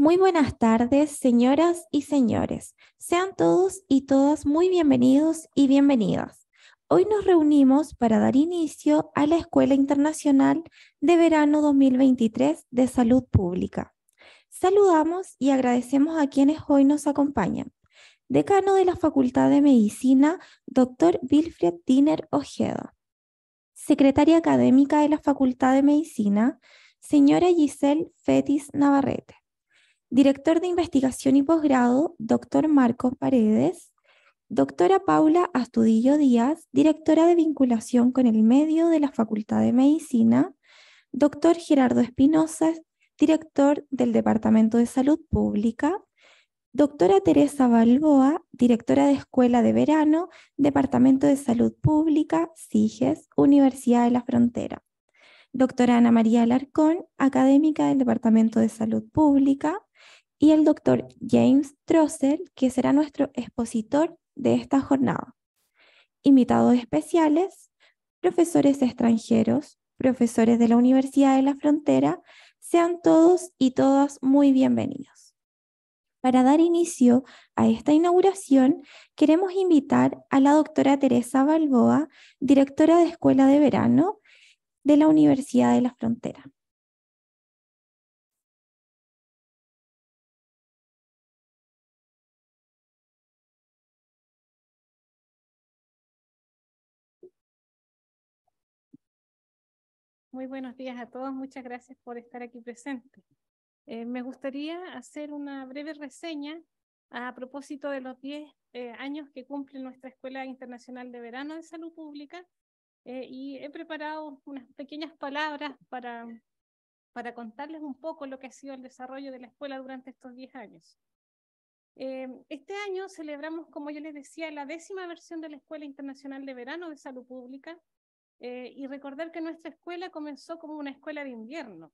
Muy buenas tardes, señoras y señores. Sean todos y todas muy bienvenidos y bienvenidas. Hoy nos reunimos para dar inicio a la Escuela Internacional de Verano 2023 de Salud Pública. Saludamos y agradecemos a quienes hoy nos acompañan. Decano de la Facultad de Medicina, doctor Wilfred Diner Ojeda. Secretaria Académica de la Facultad de Medicina, señora Giselle Fetis Navarrete director de investigación y posgrado, doctor Marcos Paredes, doctora Paula Astudillo Díaz, directora de vinculación con el medio de la Facultad de Medicina, doctor Gerardo Espinosa, director del Departamento de Salud Pública, doctora Teresa Balboa, directora de Escuela de Verano, Departamento de Salud Pública, SIGES, Universidad de la Frontera doctora Ana María Alarcón, académica del Departamento de Salud Pública, y el doctor James Trossel, que será nuestro expositor de esta jornada. Invitados especiales, profesores extranjeros, profesores de la Universidad de la Frontera, sean todos y todas muy bienvenidos. Para dar inicio a esta inauguración, queremos invitar a la doctora Teresa Balboa, directora de Escuela de Verano de la Universidad de la Frontera. muy buenos días a todos. Muchas gracias por estar aquí presentes. Eh, me gustaría hacer una breve reseña a propósito de los 10 eh, años que cumple nuestra Escuela Internacional de Verano de Salud Pública eh, y he preparado unas pequeñas palabras para, para contarles un poco lo que ha sido el desarrollo de la escuela durante estos 10 años. este año celebramos, como yo les decía, la décima versión de la Escuela Internacional de Verano de Salud Pública, eh, y recordar que nuestra escuela comenzó como una escuela de invierno,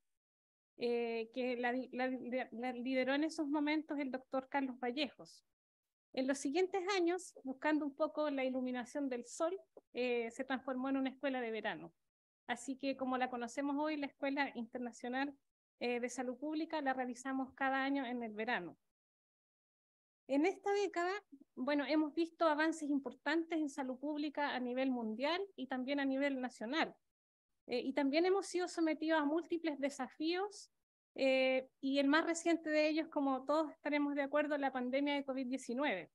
eh, que la, lideró en esos momentos el doctor Carlos Vallejos. En los siguientes años, buscando un poco la iluminación del sol, eh, se transformó en una escuela de verano. Así que como la conocemos hoy, la Escuela Internacional de Salud Pública la realizamos cada año en el verano. En esta década, bueno, hemos visto avances importantes en salud pública a nivel mundial y también a nivel nacional. Eh, y también hemos sido sometidos a múltiples desafíos eh, y el más reciente de ellos, como todos estaremos de acuerdo, la pandemia de COVID-19.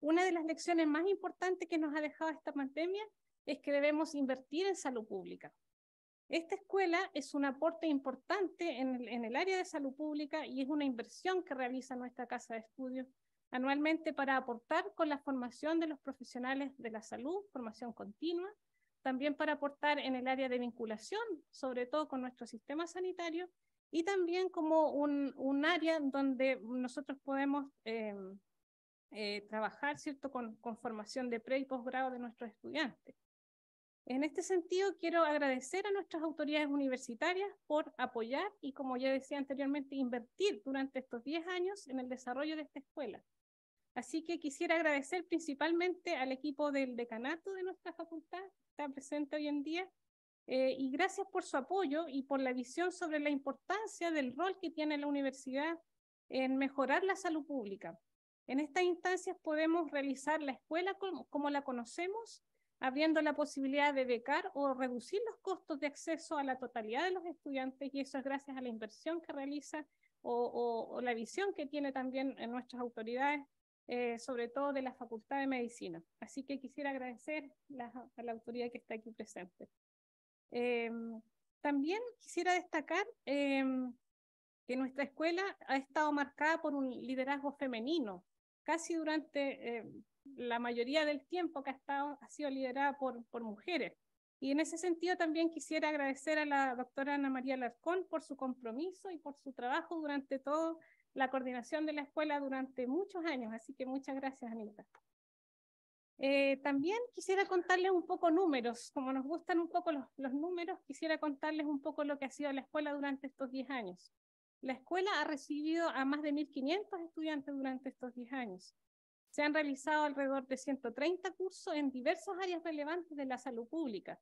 Una de las lecciones más importantes que nos ha dejado esta pandemia es que debemos invertir en salud pública. Esta escuela es un aporte importante en el, área de salud pública y es una inversión que realiza nuestra Casa de Estudios anualmente para aportar con la formación de los profesionales de la salud, formación continua, también para aportar en el área de vinculación, sobre todo con nuestro sistema sanitario, y también como un, área donde nosotros podemos eh, eh, trabajar ¿cierto? Con, con, formación de pre y posgrado de nuestros estudiantes. En este sentido, quiero agradecer a nuestras autoridades universitarias por apoyar y, como ya decía anteriormente, invertir durante estos 10 años en el desarrollo de esta escuela. Así que quisiera agradecer principalmente al equipo del decanato de nuestra facultad, que está presente hoy en día, eh, y gracias por su apoyo y por la visión sobre la importancia del rol que tiene la universidad en mejorar la salud pública. En estas instancias podemos realizar la escuela como la conocemos abriendo la posibilidad de becar o reducir los costos de acceso a la totalidad de los estudiantes y eso es gracias a la inversión que realiza o, la visión que tiene también en nuestras autoridades, eh, sobre todo de la Facultad de Medicina. Así que quisiera agradecer a la autoridad que está aquí presente. Em, también quisiera destacar em, que nuestra escuela ha estado marcada por un liderazgo femenino. Casi durante em, la mayoría del tiempo que ha, estado, ha sido liderada por, mujeres. Y en ese sentido también quisiera agradecer a la doctora Ana María Larcón por su compromiso y por su trabajo durante toda la coordinación de la escuela durante muchos años. Así que muchas gracias, Anita. Eh, también quisiera contarles un poco números, como nos gustan un poco los, los números, quisiera contarles un poco lo que ha sido la escuela durante estos 10 años. La escuela ha recibido a más de 1.500 estudiantes durante estos 10 años. Se han realizado alrededor de 130 cursos en diversas áreas relevantes de la salud pública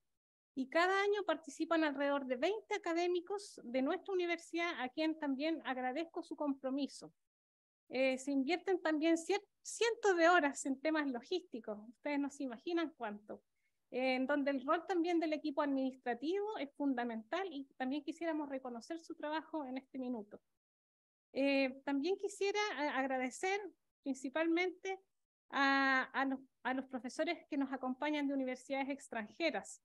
y cada año participan alrededor de 20 académicos de nuestra universidad a quien también agradezco su compromiso. Eh, se invierten también cientos de horas en temas logísticos, ustedes no se imaginan cuánto, eh, en donde el rol también del equipo administrativo es fundamental y también quisiéramos reconocer su trabajo en este minuto. Eh, también quisiera agradecer principalmente a, los, profesores que nos acompañan de universidades extranjeras,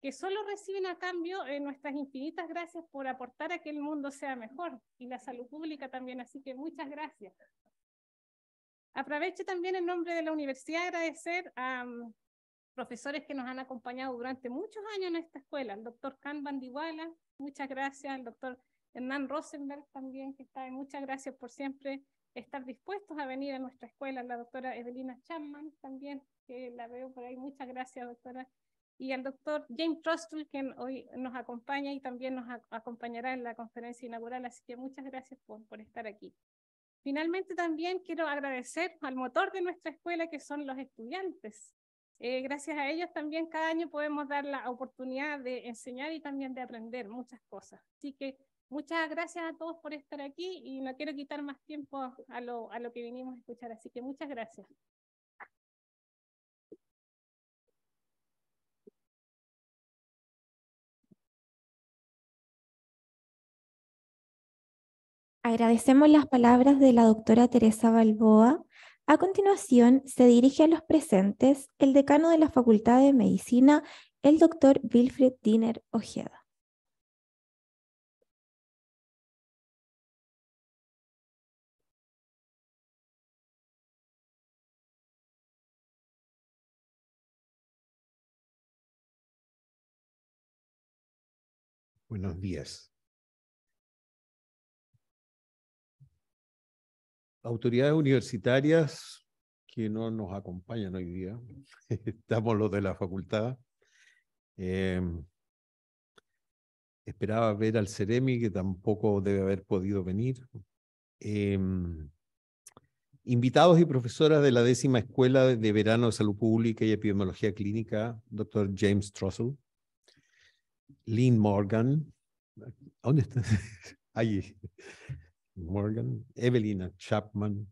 que solo reciben a cambio en eh, nuestras infinitas gracias por aportar a que el mundo sea mejor y la salud pública también. Así que muchas gracias. Aprovecho también en nombre de la universidad agradecer a mm, profesores que nos han acompañado durante muchos años en esta escuela. El doctor Khan Bandiwala, muchas gracias. El doctor Hernán Rosenberg también, que está. Muchas gracias por siempre estar dispuestos a venir a nuestra escuela, la doctora Evelina Chapman también, que la veo por ahí, muchas gracias doctora, y al doctor James Roswell, quien hoy nos acompaña y también nos acompañará en la conferencia inaugural, así que muchas gracias por, por estar aquí. Finalmente también quiero agradecer al motor de nuestra escuela, que son los estudiantes. Eh, gracias a ellos también cada año podemos dar la oportunidad de enseñar y también de aprender muchas cosas. Así que Muchas gracias a todos por estar aquí y no quiero quitar más tiempo a lo, a lo que vinimos a escuchar, así que muchas gracias. Agradecemos las palabras de la doctora Teresa Balboa. A continuación, se dirige a los presentes el decano de la Facultad de Medicina, el doctor Wilfred Diner Ojeda. Buenos días. Autoridades universitarias que no nos acompañan hoy día, estamos los de la facultad. Eh, esperaba ver al Ceremi, que tampoco debe haber podido venir. Eh, invitados y profesoras de la décima Escuela de Verano de Salud Pública y Epidemiología Clínica, doctor James Trussell. Lynn Morgan. ¿Dónde está? Morgan. Evelina Chapman.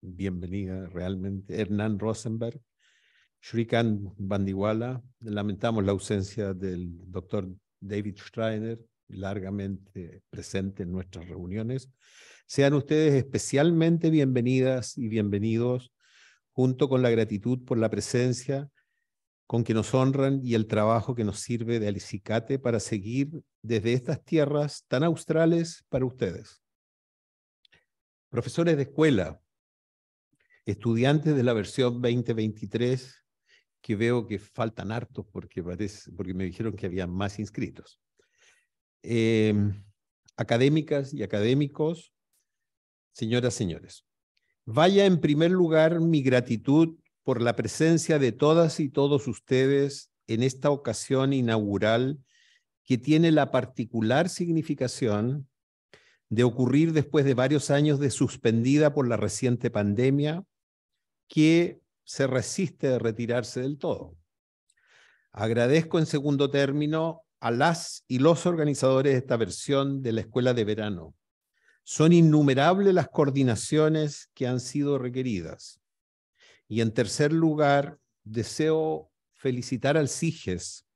Bienvenida realmente. Hernán Rosenberg. Shrikant Bandiwala. Lamentamos la ausencia del doctor David Schreiner, largamente presente en nuestras reuniones. Sean ustedes especialmente bienvenidas y bienvenidos, junto con la gratitud por la presencia con que nos honran y el trabajo que nos sirve de alicicate para seguir desde estas tierras tan australes para ustedes. Profesores de escuela, estudiantes de la versión 2023, que veo que faltan hartos porque, me dijeron que había más inscritos. Em, académicas y académicos, señoras, y señores. Vaya en primer lugar mi gratitud por la presencia de todas y todos ustedes en esta ocasión inaugural que tiene la particular significación de ocurrir después de varios años de suspendida por la reciente pandemia que se resiste a retirarse del todo. Agradezco en segundo término a las y los organizadores de esta versión de la Escuela de Verano. Son innumerables las coordinaciones que han sido requeridas y en tercer lugar, deseo felicitar al CIGES,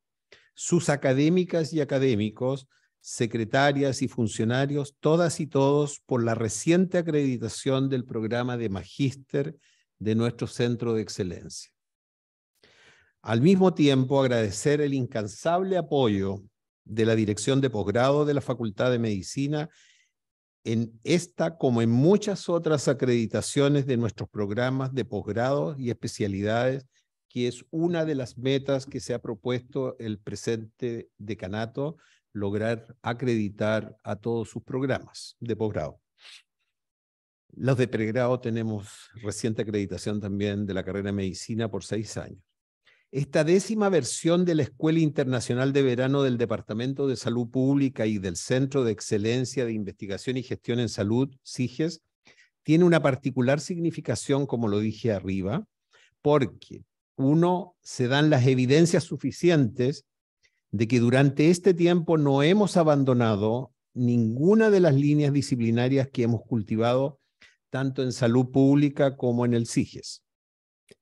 sus académicas y académicos, secretarias y funcionarios, todas y todos, por la reciente acreditación del programa de magíster de nuestro centro de excelencia. Al mismo tiempo, agradecer el incansable apoyo de la Dirección de Posgrado de la Facultad de Medicina en esta como en muchas otras acreditaciones de nuestros programas de posgrado y especialidades, que es una de las metas que se ha propuesto el presente decanato, lograr acreditar a todos sus programas de posgrado. Los de pregrado tenemos reciente acreditación también de la carrera de medicina por seis años. Esta décima versión de la Escuela Internacional de Verano del Departamento de Salud Pública y del Centro de Excelencia de Investigación y Gestión en Salud, SIGES, tiene una particular significación, como lo dije arriba, porque uno se dan las evidencias suficientes de que durante este tiempo no hemos abandonado ninguna de las líneas disciplinarias que hemos cultivado tanto en salud pública como en el SIGES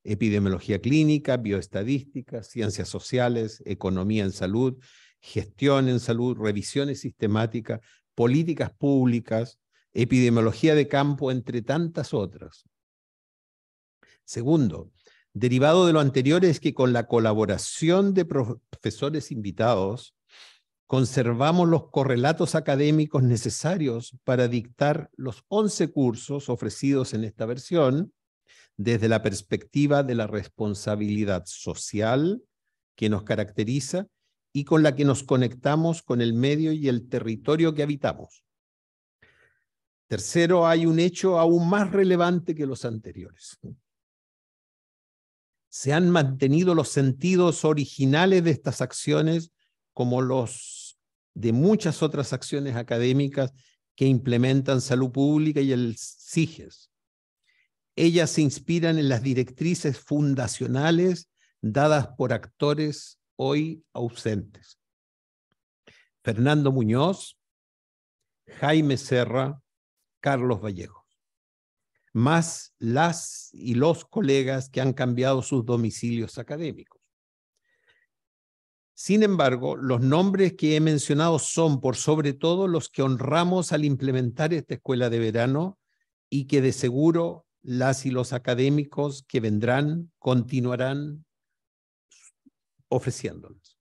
epidemiología clínica, bioestadística, ciencias sociales, economía en salud, gestión en salud, revisiones sistemáticas, políticas públicas, epidemiología de campo, entre tantas otras. Segundo, derivado de lo anterior es que con la colaboración de profesores invitados, conservamos los correlatos académicos necesarios para dictar los 11 cursos ofrecidos en esta versión desde la perspectiva de la responsabilidad social que nos caracteriza y con la que nos conectamos con el medio y el territorio que habitamos. Tercero, hay un hecho aún más relevante que los anteriores. Se han mantenido los sentidos originales de estas acciones como los de muchas otras acciones académicas que implementan salud pública y el SIGES, ellas se inspiran en las directrices fundacionales dadas por actores hoy ausentes. Fernando Muñoz, Jaime Serra, Carlos Vallejo, más las y los colegas que han cambiado sus domicilios académicos. Sin embargo, los nombres que he mencionado son por sobre todo los que honramos al implementar esta escuela de verano y que de seguro las y los académicos que vendrán continuarán ofreciéndolas.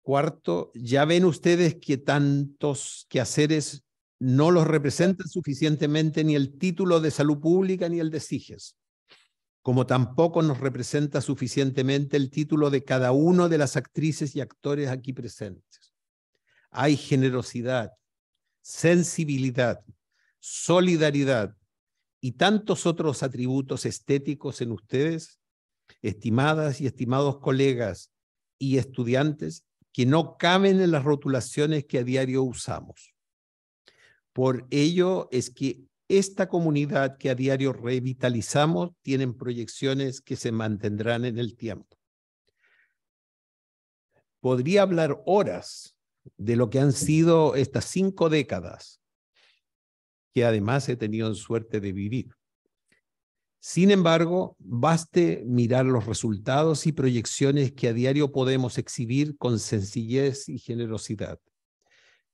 Cuarto, ya ven ustedes que tantos quehaceres no los representan suficientemente ni el título de salud pública ni el de SIGES, como tampoco nos representa suficientemente el título de cada uno de las actrices y actores aquí presentes. Hay generosidad, sensibilidad, solidaridad y tantos otros atributos estéticos en ustedes, estimadas y estimados colegas y estudiantes, que no caben en las rotulaciones que a diario usamos. Por ello es que esta comunidad que a diario revitalizamos tienen proyecciones que se mantendrán en el tiempo. Podría hablar horas de lo que han sido estas cinco décadas que además he tenido suerte de vivir. Sin embargo, baste mirar los resultados y proyecciones que a diario podemos exhibir con sencillez y generosidad.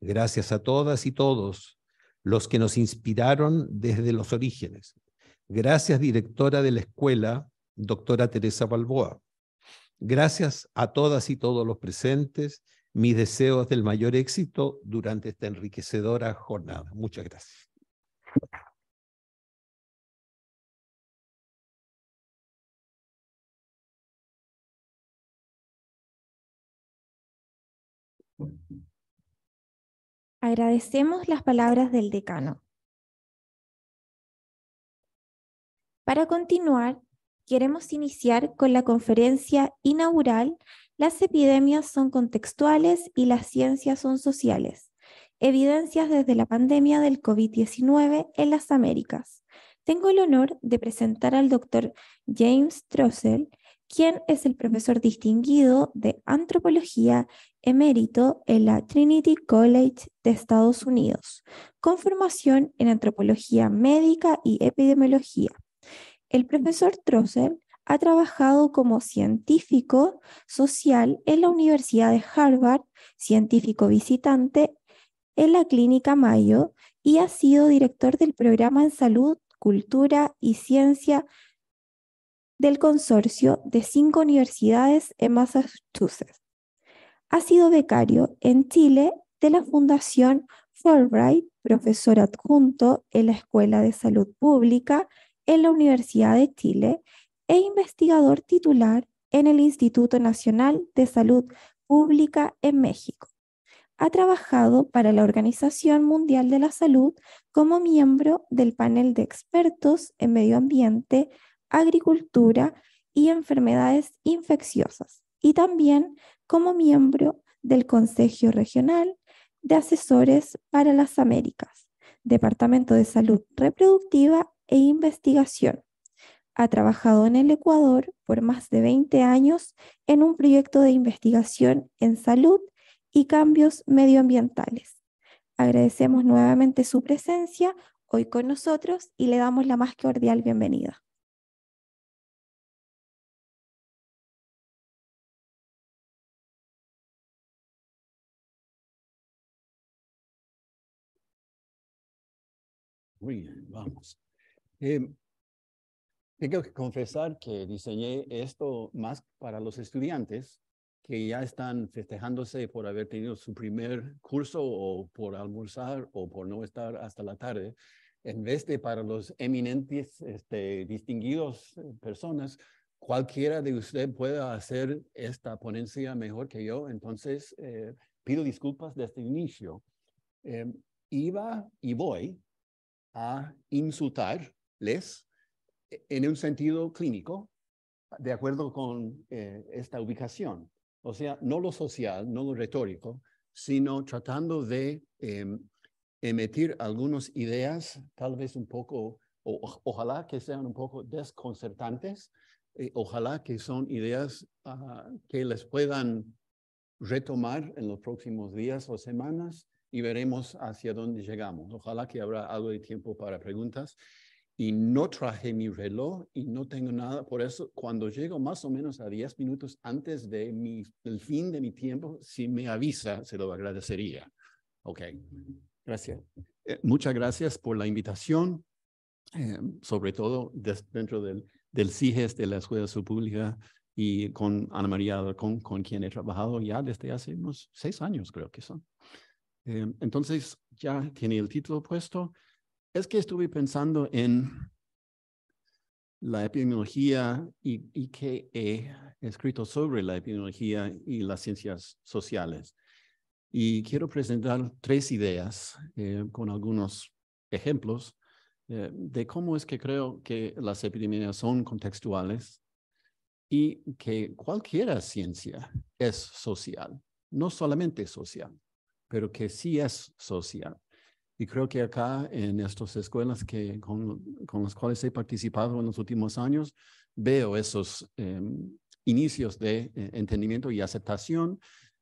Gracias a todas y todos los que nos inspiraron desde los orígenes. Gracias, directora de la escuela, doctora Teresa Balboa. Gracias a todas y todos los presentes. Mis deseos del mayor éxito durante esta enriquecedora jornada. Muchas gracias. Agradecemos las palabras del decano. Para continuar, queremos iniciar con la conferencia inaugural Las epidemias son contextuales y las ciencias son sociales, Evidencias desde la pandemia del COVID-19 en las Américas. Tengo el honor de presentar al doctor James Trossel, quien es el profesor distinguido de antropología emérito en la Trinity College de Estados Unidos, con formación en antropología médica y epidemiología. El profesor Trossel ha trabajado como científico social en la Universidad de Harvard, científico visitante en la Clínica Mayo y ha sido director del programa en salud, cultura y ciencia del consorcio de cinco universidades en Massachusetts. Ha sido becario en Chile de la Fundación Fulbright, profesor adjunto en la Escuela de Salud Pública en la Universidad de Chile e investigador titular en el Instituto Nacional de Salud Pública en México ha trabajado para la Organización Mundial de la Salud como miembro del panel de expertos en medio ambiente, agricultura y enfermedades infecciosas, y también como miembro del Consejo Regional de Asesores para las Américas, Departamento de Salud Reproductiva e Investigación. Ha trabajado en el Ecuador por más de 20 años en un proyecto de investigación en salud y cambios medioambientales. Agradecemos nuevamente su presencia hoy con nosotros y le damos la más cordial bienvenida. Muy bien, vamos. Em, tengo que confesar que diseñé esto más para los estudiantes que ya están festejándose por haber tenido su primer curso o por almorzar o por no estar hasta la tarde, en vez de para los eminentes, este, distinguidos eh, personas, cualquiera de ustedes pueda hacer esta ponencia mejor que yo, entonces eh, pido disculpas desde el inicio. Em, iba y voy a insultarles e, en un sentido clínico, de acuerdo con eh, esta ubicación. O sea, no lo social, no lo retórico, sino tratando de em, emitir algunas ideas, tal vez un poco, ojalá que sean un poco desconcertantes, eh, ojalá que son ideas ah, que les puedan retomar en los próximos días o semanas y veremos hacia dónde llegamos. Ojalá que habrá algo de tiempo para preguntas y no traje mi reloj y no tengo nada. Por eso, cuando llego más o menos a 10 minutos antes de mi, fin de mi tiempo, si me avisa, se lo agradecería. Ok. Gracias. Eh, muchas gracias por la invitación, eh, sobre todo dentro del, del CIGES de la Escuela Pública y con Ana María Alarcón, con quien he trabajado ya desde hace unos seis años, creo que son. Eh, entonces, ya tiene el título puesto es que estuve pensando en la epidemiología y, que he escrito sobre la epidemiología y las ciencias sociales. Y quiero presentar tres ideas eh, con algunos ejemplos eh, de cómo es que creo que las epidemias son contextuales y que cualquier ciencia es social, no solamente social, pero que sí es social. Y creo que acá, en estas escuelas que, con, con las cuales he participado en los últimos años, veo esos em, inicios de eh, entendimiento y aceptación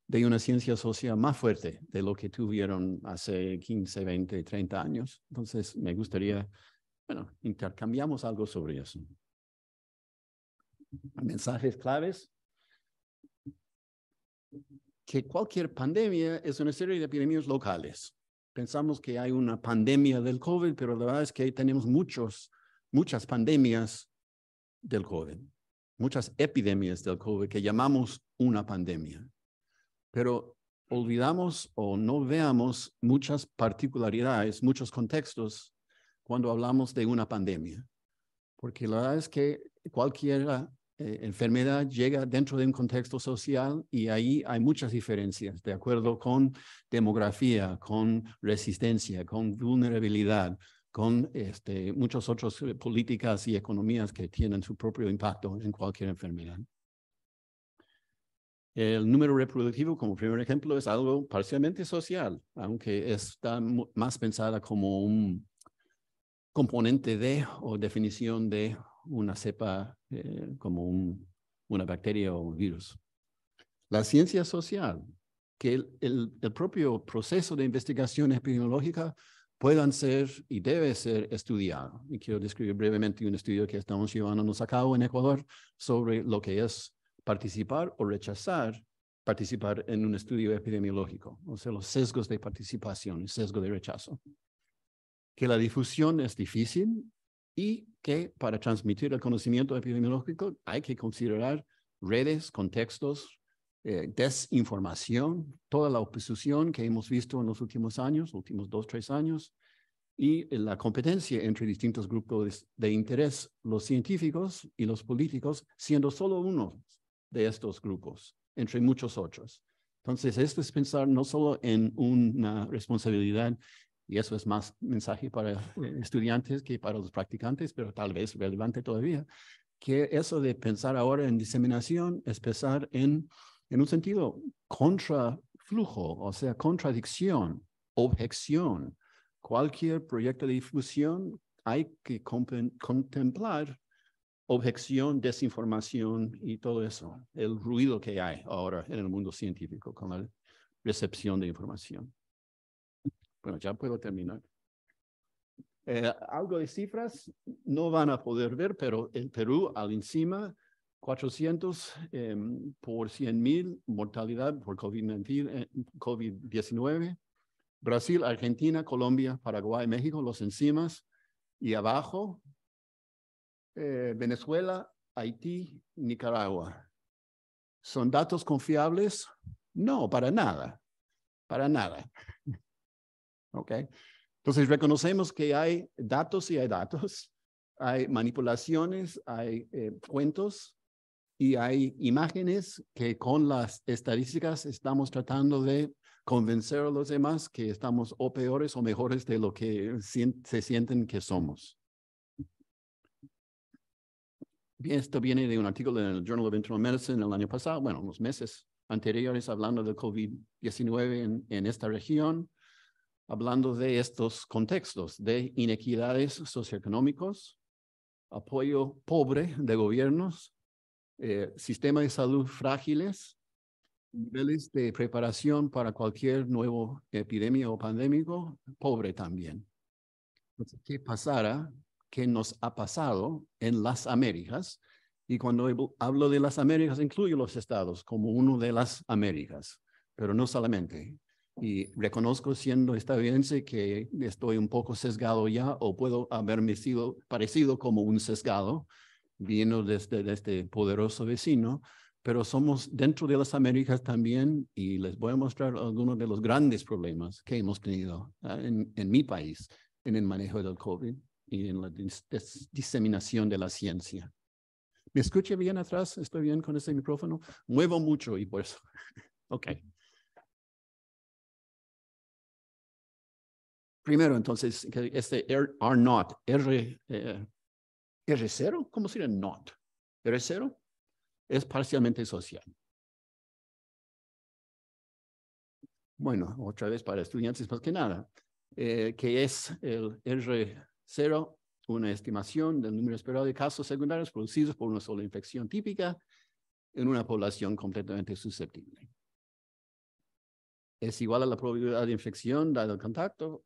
de una ciencia social más fuerte de lo que tuvieron hace 15, 20, 30 años. Entonces, me gustaría, bueno, intercambiamos algo sobre eso. Mensajes claves. Que cualquier pandemia es una serie de epidemias locales Pensamos que hay una pandemia del COVID, pero la verdad es que tenemos muchos, muchas pandemias del COVID, muchas epidemias del COVID que llamamos una pandemia. Pero olvidamos o no veamos muchas particularidades, muchos contextos cuando hablamos de una pandemia, porque la verdad es que cualquiera eh, enfermedad llega dentro de un contexto social y ahí hay muchas diferencias de acuerdo con demografía, con resistencia, con vulnerabilidad, con este, muchas otras eh, políticas y economías que tienen su propio impacto en cualquier enfermedad. El número reproductivo, como primer ejemplo, es algo parcialmente social, aunque está más pensada como un componente de o definición de una cepa eh, como una bacteria o un virus. La ciencia social, que el, propio proceso de investigación epidemiológica puedan ser y debe ser estudiado. Y quiero describir brevemente un estudio que estamos llevándonos a cabo en Ecuador sobre lo que es participar o rechazar participar en un estudio epidemiológico, o sea, los sesgos de participación y sesgo de rechazo. Que la difusión es difícil y que para transmitir el conocimiento epidemiológico hay que considerar redes, contextos, eh, desinformación, toda la oposición que hemos visto en los últimos años, últimos dos, tres años, y eh, la competencia entre distintos grupos de interés, los científicos y los políticos, siendo solo uno de estos grupos, entre muchos otros. Entonces, esto es pensar no solo en una responsabilidad y eso es más mensaje para eh, estudiantes que para los practicantes, pero tal vez relevante todavía, que eso de pensar ahora en diseminación es pensar en, un sentido contraflujo, o sea, contradicción, objeción. Cualquier proyecto de difusión hay que contemplar objeción, desinformación y todo eso, el ruido que hay ahora en el mundo científico con la recepción de información. Bueno, ya puedo terminar. Eh, algo de cifras no van a poder ver, pero en Perú al encima, 400 em, por 100 mil mortalidad por COVID-19. Eh, Brasil, Argentina, Colombia, Paraguay, México, los encimas. Y abajo, eh, Venezuela, Haití, Nicaragua. ¿Son datos confiables? No, para nada. Para nada. Okay, Entonces reconocemos que hay datos y hay datos, hay manipulaciones, hay eh, cuentos y hay imágenes que con las estadísticas estamos tratando de convencer a los demás que estamos o peores o mejores de lo que se sienten que somos. Esto viene de un artículo en el Journal of Internal Medicine el año pasado, bueno, unos meses anteriores, hablando del COVID-19 en esta región hablando de estos contextos de inequidades socioeconómicos, apoyo pobre de gobiernos, eh, sistema de salud frágiles, niveles de preparación para cualquier nuevo epidemia o pandémico pobre también. ¿Qué pasará? ¿Qué nos ha pasado en las Américas? Y cuando hablo de las Américas, incluyo los estados como uno de las Américas, pero no solamente. Y reconozco siendo estadounidense que estoy un poco sesgado ya o puedo haberme sido parecido como un sesgado vino desde, este, este poderoso vecino, pero somos dentro de las Américas también y les voy a mostrar algunos de los grandes problemas que hemos tenido ah, en, mi país en el manejo del COVID y en la diseminación de la ciencia. ¿Me escucha bien atrás? ¿Estoy bien con ese micrófono? Muevo mucho y por eso. ok. Primero, entonces, este R, 0 R, 0 ¿cómo sería not? R0 es parcialmente social. Bueno, otra vez para estudiantes más que nada, eh, que es el R0, una estimación del número esperado de casos secundarios producidos por una sola infección típica en una población completamente susceptible. Es igual a la probabilidad de infección dado el contacto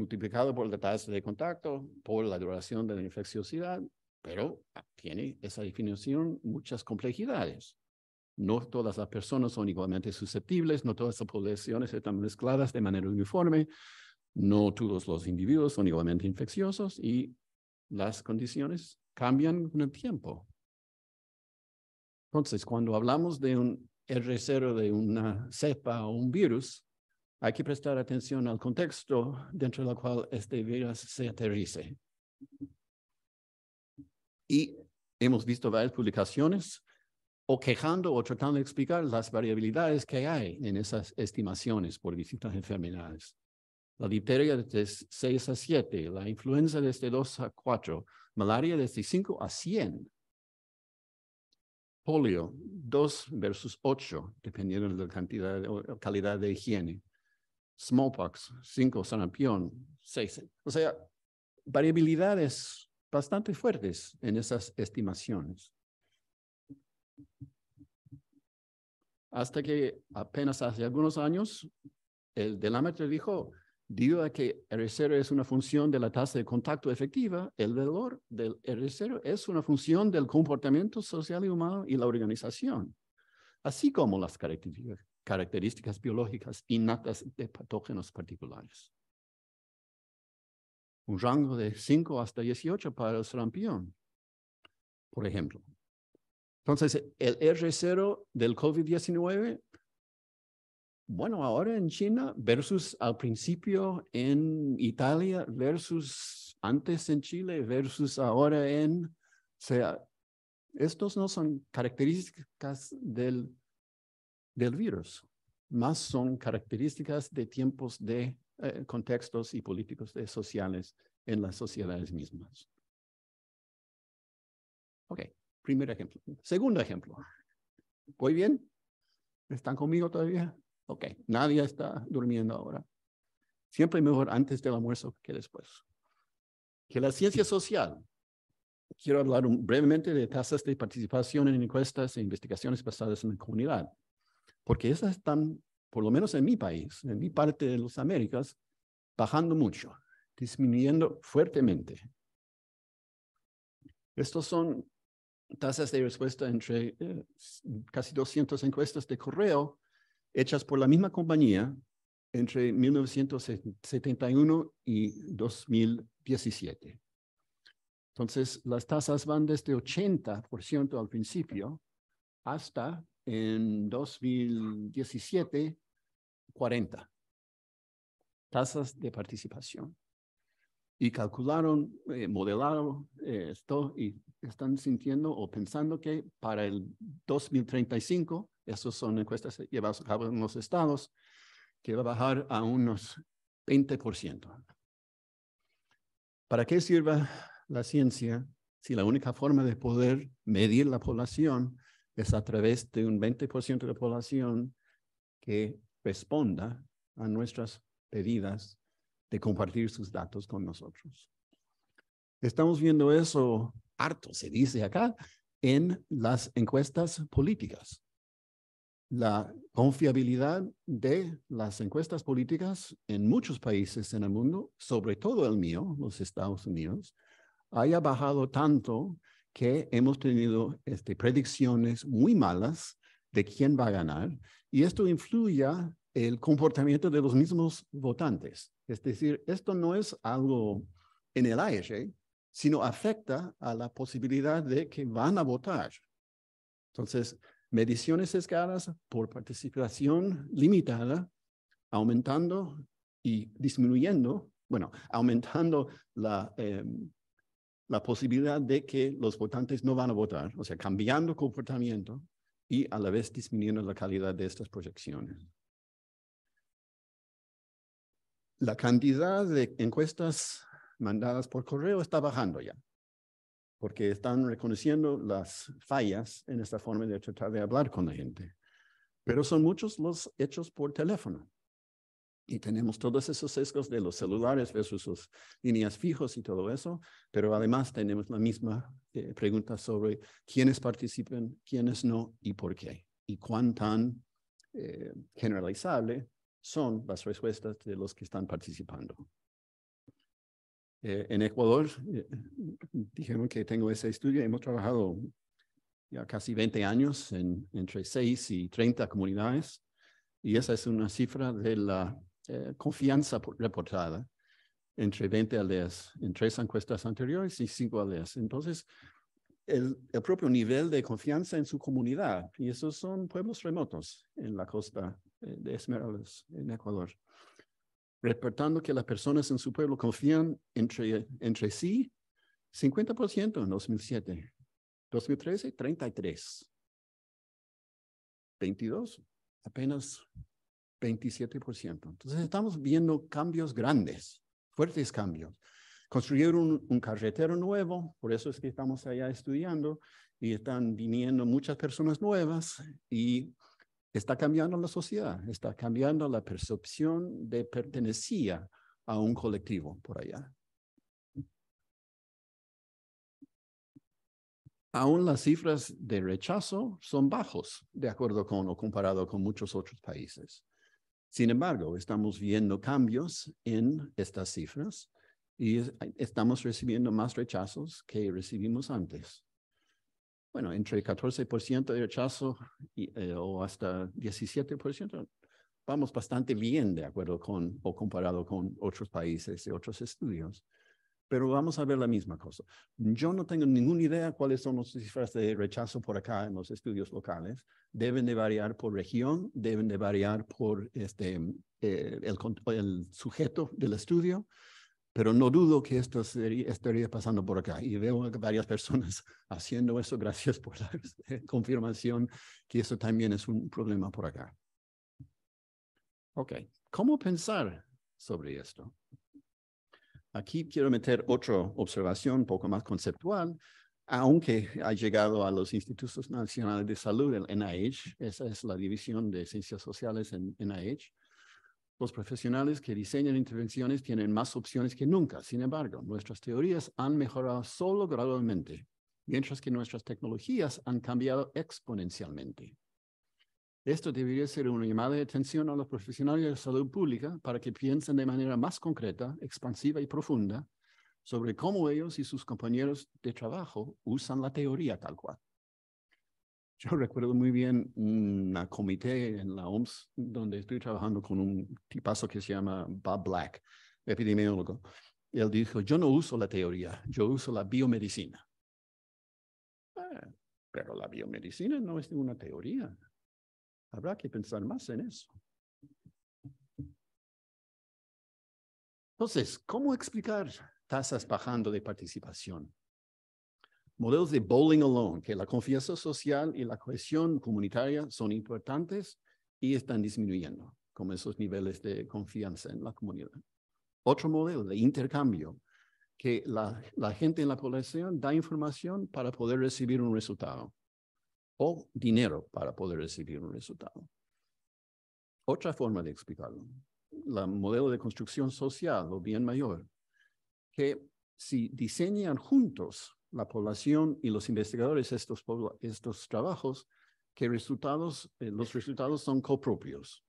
multiplicado por la tasa de contacto, por la duración de la infecciosidad, pero tiene esa definición muchas complejidades. No todas las personas son igualmente susceptibles, no todas las poblaciones están mezcladas de manera uniforme, no todos los individuos son igualmente infecciosos y las condiciones cambian con el tiempo. Entonces, cuando hablamos de un R0 de una cepa o un virus, hay que prestar atención al contexto dentro del cual este virus se aterrice. Y hemos visto varias publicaciones o quejando o tratando de explicar las variabilidades que hay en esas estimaciones por distintas enfermedades. La difteria desde 6 a 7, la influenza desde 2 a 4, malaria desde 5 a 100, polio 2 versus 8, dependiendo de la cantidad o calidad de higiene, smallpox, 5 sarampión, 6. O sea, variabilidades bastante fuertes en esas estimaciones. Hasta que apenas hace algunos años, el delámetro dijo, debido a que R0 es una función de la tasa de contacto efectiva, el valor del R0 es una función del comportamiento social y humano y la organización, así como las características características biológicas innatas de patógenos particulares. Un rango de 5 hasta 18 para el sarampión, por ejemplo. Entonces, el R0 del COVID-19, bueno, ahora en China versus al principio en Italia, versus antes en Chile, versus ahora en... O sea, estos no son características del del virus, más son características de tiempos de eh, contextos y políticos sociales en las sociedades mismas. Ok, primer ejemplo. Segundo ejemplo. ¿Voy bien? ¿Están conmigo todavía? Ok, nadie está durmiendo ahora. Siempre mejor antes del almuerzo que después. Que la ciencia social quiero hablar brevemente de tasas de participación en encuestas e investigaciones basadas en la comunidad porque esas están, por lo menos en mi país, en mi parte de las Américas, bajando mucho, disminuyendo fuertemente. Estos son tasas de respuesta entre eh, casi 200 encuestas de correo hechas por la misma compañía entre 1971 y 2017. Entonces, las tasas van desde 80% al principio hasta en 2017, 40 tasas de participación. Y calcularon, eh, modelaron eh, esto y están sintiendo o pensando que para el 2035, esas son encuestas llevadas a cabo en los estados, que va a bajar a unos 20%. ¿Para qué sirve la ciencia si la única forma de poder medir la población es a través de un 20% de la población que responda a nuestras pedidas de compartir sus datos con nosotros. Estamos viendo eso harto, se dice acá, en las encuestas políticas. La confiabilidad de las encuestas políticas en muchos países en el mundo, sobre todo el mío, los Estados Unidos, haya bajado tanto que hemos tenido este, predicciones muy malas de quién va a ganar y esto influya el comportamiento de los mismos votantes. Es decir, esto no es algo en el aire, sino afecta a la posibilidad de que van a votar. Entonces, mediciones escalas por participación limitada, aumentando y disminuyendo, bueno, aumentando la, em, la posibilidad de que los votantes no van a votar, o sea, cambiando comportamiento y a la vez disminuyendo la calidad de estas proyecciones. La cantidad de encuestas mandadas por correo está bajando ya, porque están reconociendo las fallas en esta forma de tratar de hablar con la gente. Pero son muchos los hechos por teléfono y tenemos todos esos sesgos de los celulares versus sus líneas fijos y todo eso, pero además tenemos la misma eh, pregunta sobre quiénes participan, quiénes no y por qué, y cuán tan eh, generalizable son las respuestas de los que están participando. Eh, en Ecuador, dijeron que tengo ese estudio, hemos trabajado ya casi 20 años entre 6 y 30 comunidades, y esa es una cifra de la eh, confianza reportada entre 20 aldeas en tres encuestas anteriores y cinco aldeas. Entonces, el, el, propio nivel de confianza en su comunidad, y esos son pueblos remotos en la costa eh, de Esmeraldas, en Ecuador, reportando que las personas en su pueblo confían entre, entre sí 50% en 2007, 2013, 33, 22, apenas 27%. Entonces estamos viendo cambios grandes, fuertes cambios. Construyeron un, carretero nuevo, por eso es que estamos allá estudiando y están viniendo muchas personas nuevas y está cambiando la sociedad, está cambiando la percepción de pertenecía a un colectivo por allá. Aún las cifras de rechazo son bajos, de acuerdo con o comparado con muchos otros países. Sin embargo, estamos viendo cambios en estas cifras y estamos recibiendo más rechazos que recibimos antes. Bueno, entre 14% de rechazo y, eh, o hasta 17%, vamos bastante bien de acuerdo con o comparado con otros países y otros estudios pero vamos a ver la misma cosa. Yo no tengo ninguna idea cuáles son los cifras de rechazo por acá en los estudios locales. Deben de variar por región, deben de variar por este, eh, el, sujeto del estudio, pero no dudo que esto estaría pasando por acá. Y veo varias personas haciendo eso. Gracias por la confirmación que eso también es un problema por acá. Ok, ¿cómo pensar sobre esto? Aquí quiero meter otra observación un poco más conceptual, aunque ha llegado a los Institutos Nacionales de Salud, el NIH, esa es la división de ciencias sociales en NIH, los profesionales que diseñan intervenciones tienen más opciones que nunca. Sin embargo, nuestras teorías han mejorado solo gradualmente, mientras que nuestras tecnologías han cambiado exponencialmente. Esto debería ser una llamada de atención a los profesionales de salud pública para que piensen de manera más concreta, expansiva y profunda sobre cómo ellos y sus compañeros de trabajo usan la teoría tal cual. Yo recuerdo muy bien un comité en la OMS donde estoy trabajando con un tipazo que se llama Bob Black, epidemiólogo. Él dijo, yo no uso la teoría, yo uso la biomedicina. Ah, pero la biomedicina no es una teoría, Habrá que pensar más en eso. Entonces, ¿cómo explicar tasas bajando de participación? Modelos de bowling alone, que la confianza social y la cohesión comunitaria son importantes y están disminuyendo, como esos niveles de confianza en la comunidad. Otro modelo de intercambio, que la, la gente en la población da información para poder recibir un resultado o dinero para poder recibir un resultado. Otra forma de explicarlo, el modelo de construcción social o bien mayor, que si diseñan juntos la población y los investigadores estos, estos trabajos, que resultados, eh, los resultados son copropios.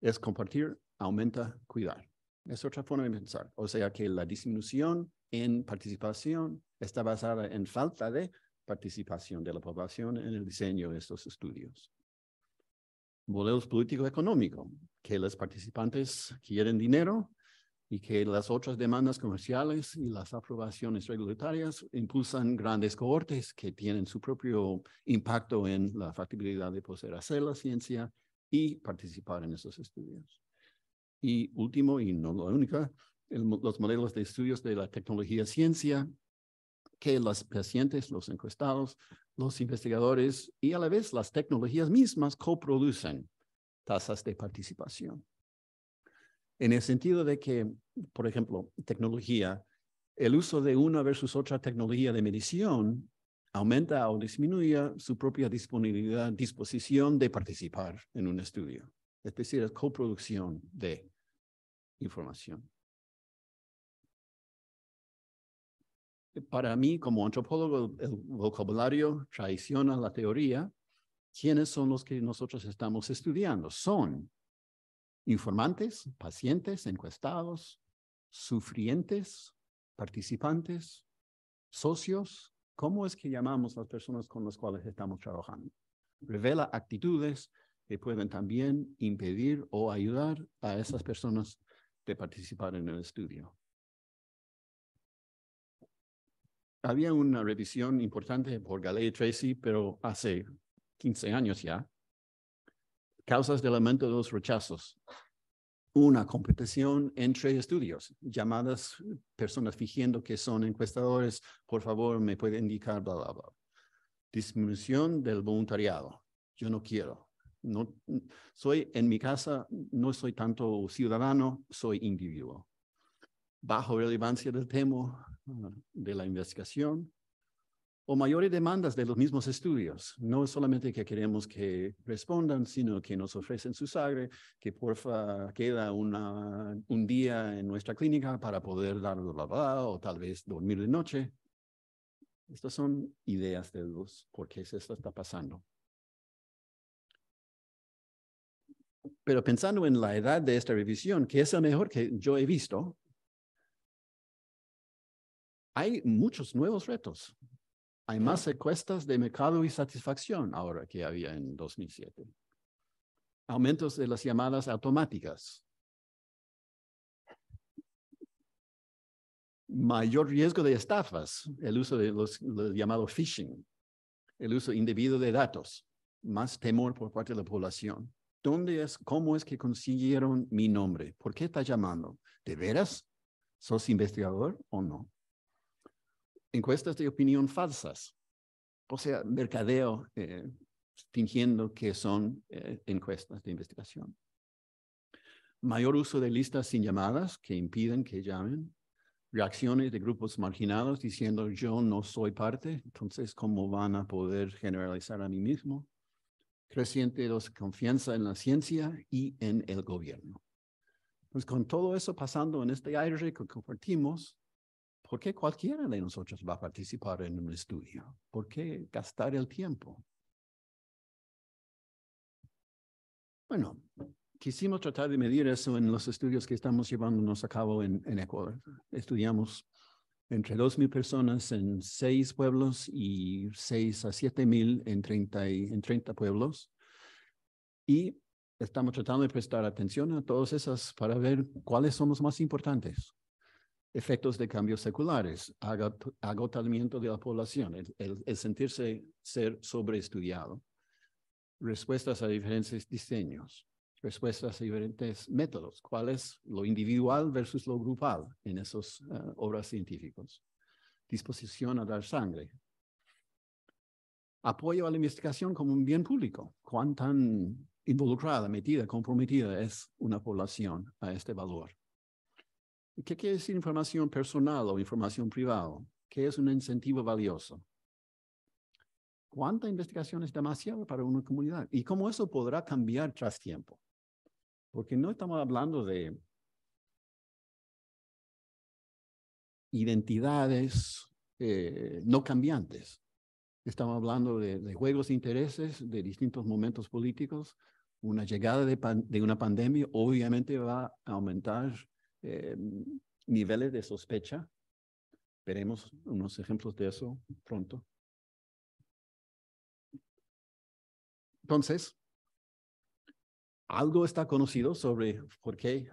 Es compartir, aumenta, cuidar. Es otra forma de pensar. O sea que la disminución en participación está basada en falta de participación de la población en el diseño de estos estudios. Modelos político económicos, que los participantes quieren dinero y que las otras demandas comerciales y las aprobaciones regulatorias impulsan grandes cohortes que tienen su propio impacto en la factibilidad de poder hacer la ciencia y participar en esos estudios. Y último, y no lo única, los modelos de estudios de la tecnología ciencia que los pacientes, los encuestados, los investigadores y a la vez las tecnologías mismas coproducen tasas de participación. En el sentido de que, por ejemplo, tecnología, el uso de una versus otra tecnología de medición aumenta o disminuye su propia disponibilidad, disposición de participar en un estudio. Es decir, es coproducción de información. para mí como antropólogo el vocabulario traiciona la teoría. ¿Quiénes son los que nosotros estamos estudiando? Son informantes, pacientes, encuestados, sufrientes, participantes, socios. ¿Cómo es que llamamos a las personas con las cuales estamos trabajando? Revela actitudes que pueden también impedir o ayudar a esas personas de participar en el estudio. había una revisión importante por Galea Tracy, pero hace 15 años ya. Causas del aumento de los rechazos. Una competición entre estudios, llamadas personas fingiendo que son encuestadores, por favor, me puede indicar, bla, bla, bla. Disminución del voluntariado. Yo no quiero. No, soy en mi casa, no soy tanto ciudadano, soy individuo. Bajo relevancia del tema, de la investigación o mayores demandas de los mismos estudios. No solamente que queremos que respondan, sino que nos ofrecen su sangre, que porfa queda una, un día en nuestra clínica para poder dar la va o tal vez dormir de noche. Estas son ideas de los por qué esto está pasando. Pero pensando en la edad de esta revisión, que es la mejor que yo he visto, hay muchos nuevos retos. Hay más encuestas de mercado y satisfacción ahora que había en 2007. Aumentos de las llamadas automáticas. Mayor riesgo de estafas, el uso de los, llamado phishing, el uso indebido de datos, más temor por parte de la población. ¿Dónde es, cómo es que consiguieron mi nombre? ¿Por qué está llamando? ¿De veras? ¿Sos investigador o no? encuestas de opinión falsas, o sea, mercadeo eh, fingiendo que son eh, encuestas de investigación. Mayor uso de listas sin llamadas que impiden que llamen. Reacciones de grupos marginados diciendo yo no soy parte, entonces ¿cómo van a poder generalizar a mí mismo? Creciente desconfianza en la ciencia y en el gobierno. Pues con todo eso pasando en este aire que compartimos, ¿Por qué cualquiera de nosotros va a participar en un estudio. ¿Por qué gastar el tiempo? Bueno, quisimos tratar de medir eso en los estudios que estamos llevándonos a cabo en, Ecuador. Estudiamos entre 2.000 personas en seis pueblos y 6 a 7.000 en 30, en 30 pueblos. Y estamos tratando de prestar atención a todas esas para ver cuáles son los más importantes efectos de cambios seculares, agotamiento de la población, el, sentirse ser sobreestudiado, respuestas a diferentes diseños, respuestas a diferentes métodos, cuál es lo individual versus lo grupal en esas eh, obras científicas, disposición a dar sangre, apoyo a la investigación como un bien público, cuán tan involucrada, metida, comprometida es una población a este valor ¿Qué quiere decir información personal o información privada? ¿Qué es un incentivo valioso? ¿Cuánta investigación es demasiado para una comunidad? ¿Y cómo eso podrá cambiar tras tiempo? Porque no estamos hablando de identidades eh, no cambiantes. Estamos hablando de, juegos de intereses de distintos momentos políticos. Una llegada de una pandemia obviamente va a aumentar eh, niveles de sospecha. Veremos unos ejemplos de eso pronto. Entonces, algo está conocido sobre por qué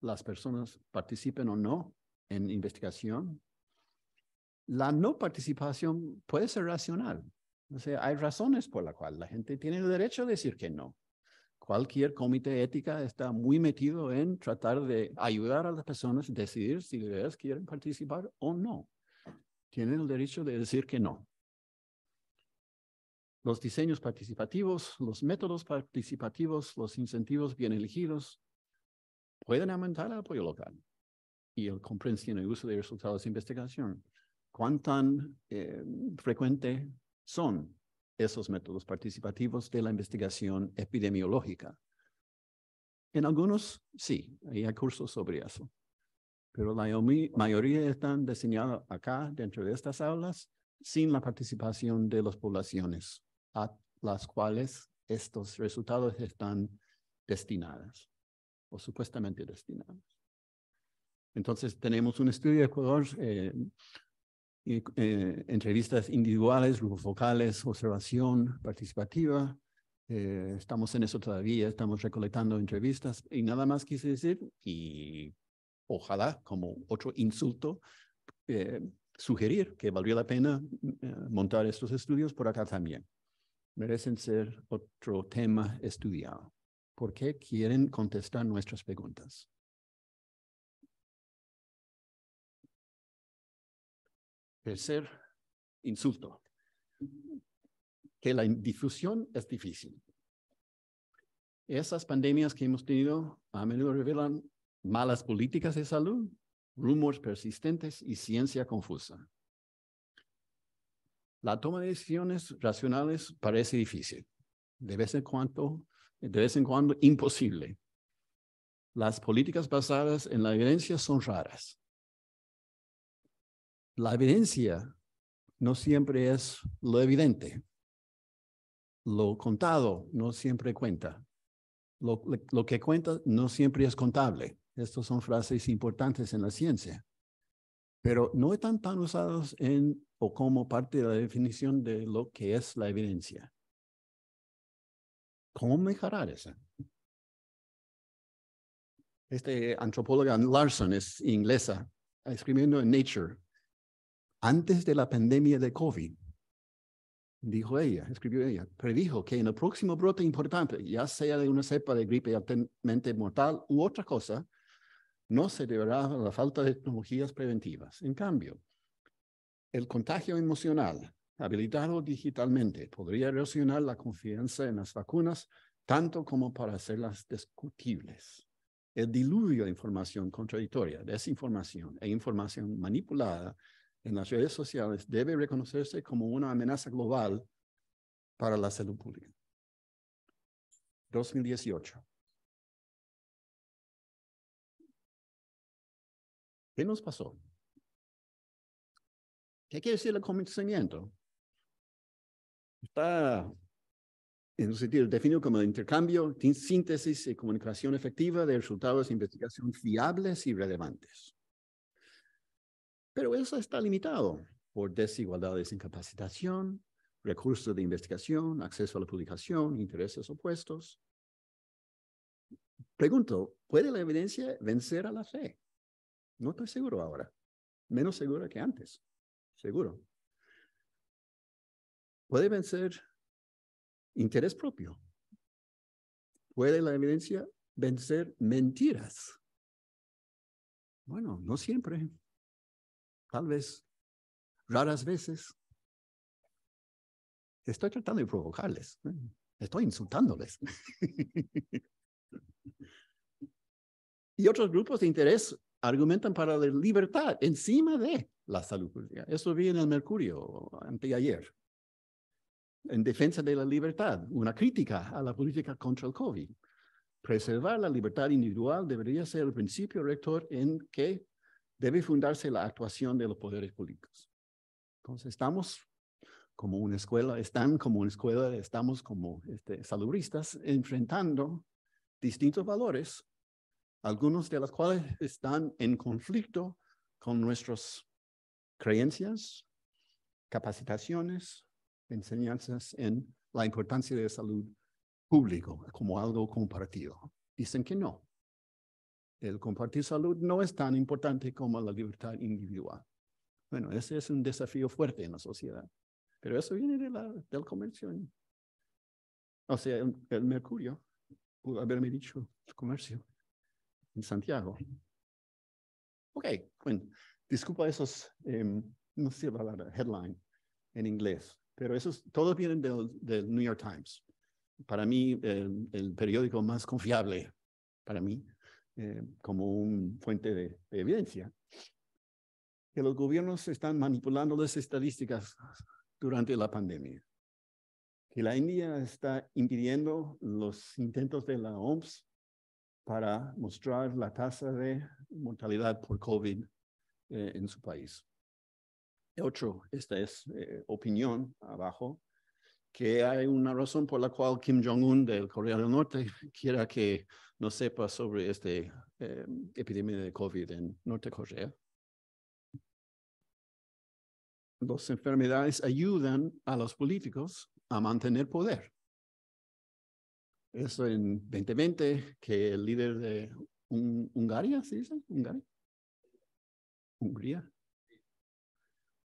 las personas participen o no en investigación. La no participación puede ser racional. O sea, hay razones por las cuales la gente tiene el derecho de decir que no cualquier comité ética está muy metido en tratar de ayudar a las personas a decidir si de quieren participar o no. Tienen el derecho de decir que no. Los diseños participativos, los métodos participativos, los incentivos bien elegidos pueden aumentar el apoyo local y el comprensión y uso de resultados de investigación. ¿Cuán tan eh, frecuente son esos métodos participativos de la investigación epidemiológica. En algunos sí, hay cursos sobre eso, pero la mayoría están diseñados acá, dentro de estas aulas, sin la participación de las poblaciones a las cuales estos resultados están destinados o supuestamente destinados. Entonces, tenemos un estudio de Ecuador eh, eh, eh, entrevistas individuales, grupos focales, observación participativa. Eh, estamos en eso todavía, estamos recolectando entrevistas y nada más quise decir, y ojalá como otro insulto, sugerir que valdría la pena montar estos estudios por acá también. Merecen ser otro tema estudiado. ¿Por qué quieren contestar nuestras preguntas? tercer insulto, que la difusión es difícil. Esas pandemias que hemos tenido a menudo revelan malas políticas de salud, rumores persistentes y ciencia confusa. La toma de decisiones racionales parece difícil, de vez en cuando, de vez en cuando imposible. Las políticas basadas en la evidencia son raras la evidencia no siempre es lo evidente. Lo contado no siempre cuenta. Lo, que cuenta no siempre es contable. Estas son frases importantes en la ciencia, pero no están tan usados en o como parte de la definición de lo que es la evidencia. ¿Cómo mejorar eso? Este antropóloga Larson es inglesa, escribiendo en Nature antes de la pandemia de COVID, dijo ella, escribió ella, predijo que en el próximo brote importante, ya sea de una cepa de gripe altamente mortal u otra cosa, no se deberá a la falta de tecnologías preventivas. En cambio, el contagio emocional habilitado digitalmente podría erosionar la confianza en las vacunas tanto como para hacerlas discutibles. El diluvio de información contradictoria, desinformación e información manipulada en las redes sociales debe reconocerse como una amenaza global para la salud pública. 2018. ¿Qué nos pasó? ¿Qué quiere decir el convencimiento? Está en un sentido definido como intercambio, síntesis y comunicación efectiva de resultados de investigación fiables y relevantes. Pero eso está limitado por desigualdades en capacitación, recursos de investigación, acceso a la publicación, intereses opuestos. Pregunto, ¿puede la evidencia vencer a la fe? No estoy seguro ahora, menos seguro que antes, seguro. ¿Puede vencer interés propio? ¿Puede la evidencia vencer mentiras? Bueno, no siempre tal vez raras veces. Estoy tratando de provocarles, estoy insultándoles. y otros grupos de interés argumentan para la libertad encima de la salud pública. Eso vi en el Mercurio anteayer, en defensa de la libertad, una crítica a la política contra el COVID. Preservar la libertad individual debería ser el principio rector en que debe fundarse la actuación de los poderes públicos. Entonces, estamos como una escuela, están como una escuela, estamos como este, saludistas enfrentando distintos valores, algunos de los cuales están en conflicto con nuestras creencias, capacitaciones, enseñanzas en la importancia de la salud público como algo compartido. Dicen que no, el compartir salud no es tan importante como la libertad individual. Bueno, ese es un desafío fuerte en la sociedad, pero eso viene del comercio. O sea, el, mercurio, pudo haberme dicho el comercio en Santiago. Ok, bueno, disculpa esos, em, no sé la headline en inglés, pero esos todos vienen del, New York Times. Para mí, el periódico más confiable, para mí, eh, como un fuente de, evidencia, que los gobiernos están manipulando las estadísticas durante la pandemia, que la India está impidiendo los intentos de la OMS para mostrar la tasa de mortalidad por COVID eh, en su país. Otro, esta es eh, opinión abajo, que hay una razón por la cual Kim Jong-un del Corea del Norte quiera que no sepa sobre esta eh, epidemia de COVID en Norte Corea. Las enfermedades ayudan a los políticos a mantener poder. Eso en 2020, que el líder de Hungría, Hungaria, ¿sí dice? Hungaria. Hungría.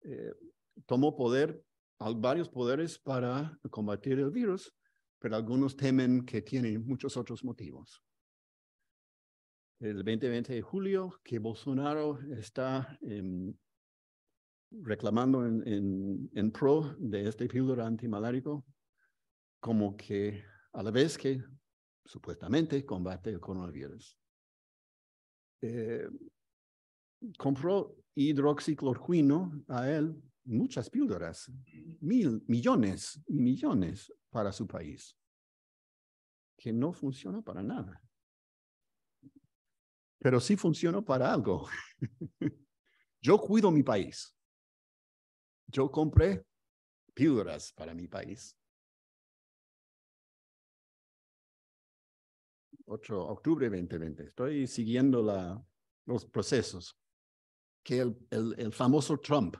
Eh, tomó poder varios poderes para combatir el virus, pero algunos temen que tienen muchos otros motivos. El 2020 de julio, que Bolsonaro está em, reclamando en, pro de este píldora antimalárico, como que a la vez que supuestamente combate el coronavirus. Eh, compró hidroxiclorquino a él muchas píldoras, mil, millones y millones para su país, que no funciona para nada. Pero sí funciona para algo. Yo cuido mi país. Yo compré píldoras para mi país. 8 octubre 2020. Estoy siguiendo los procesos que el famoso Trump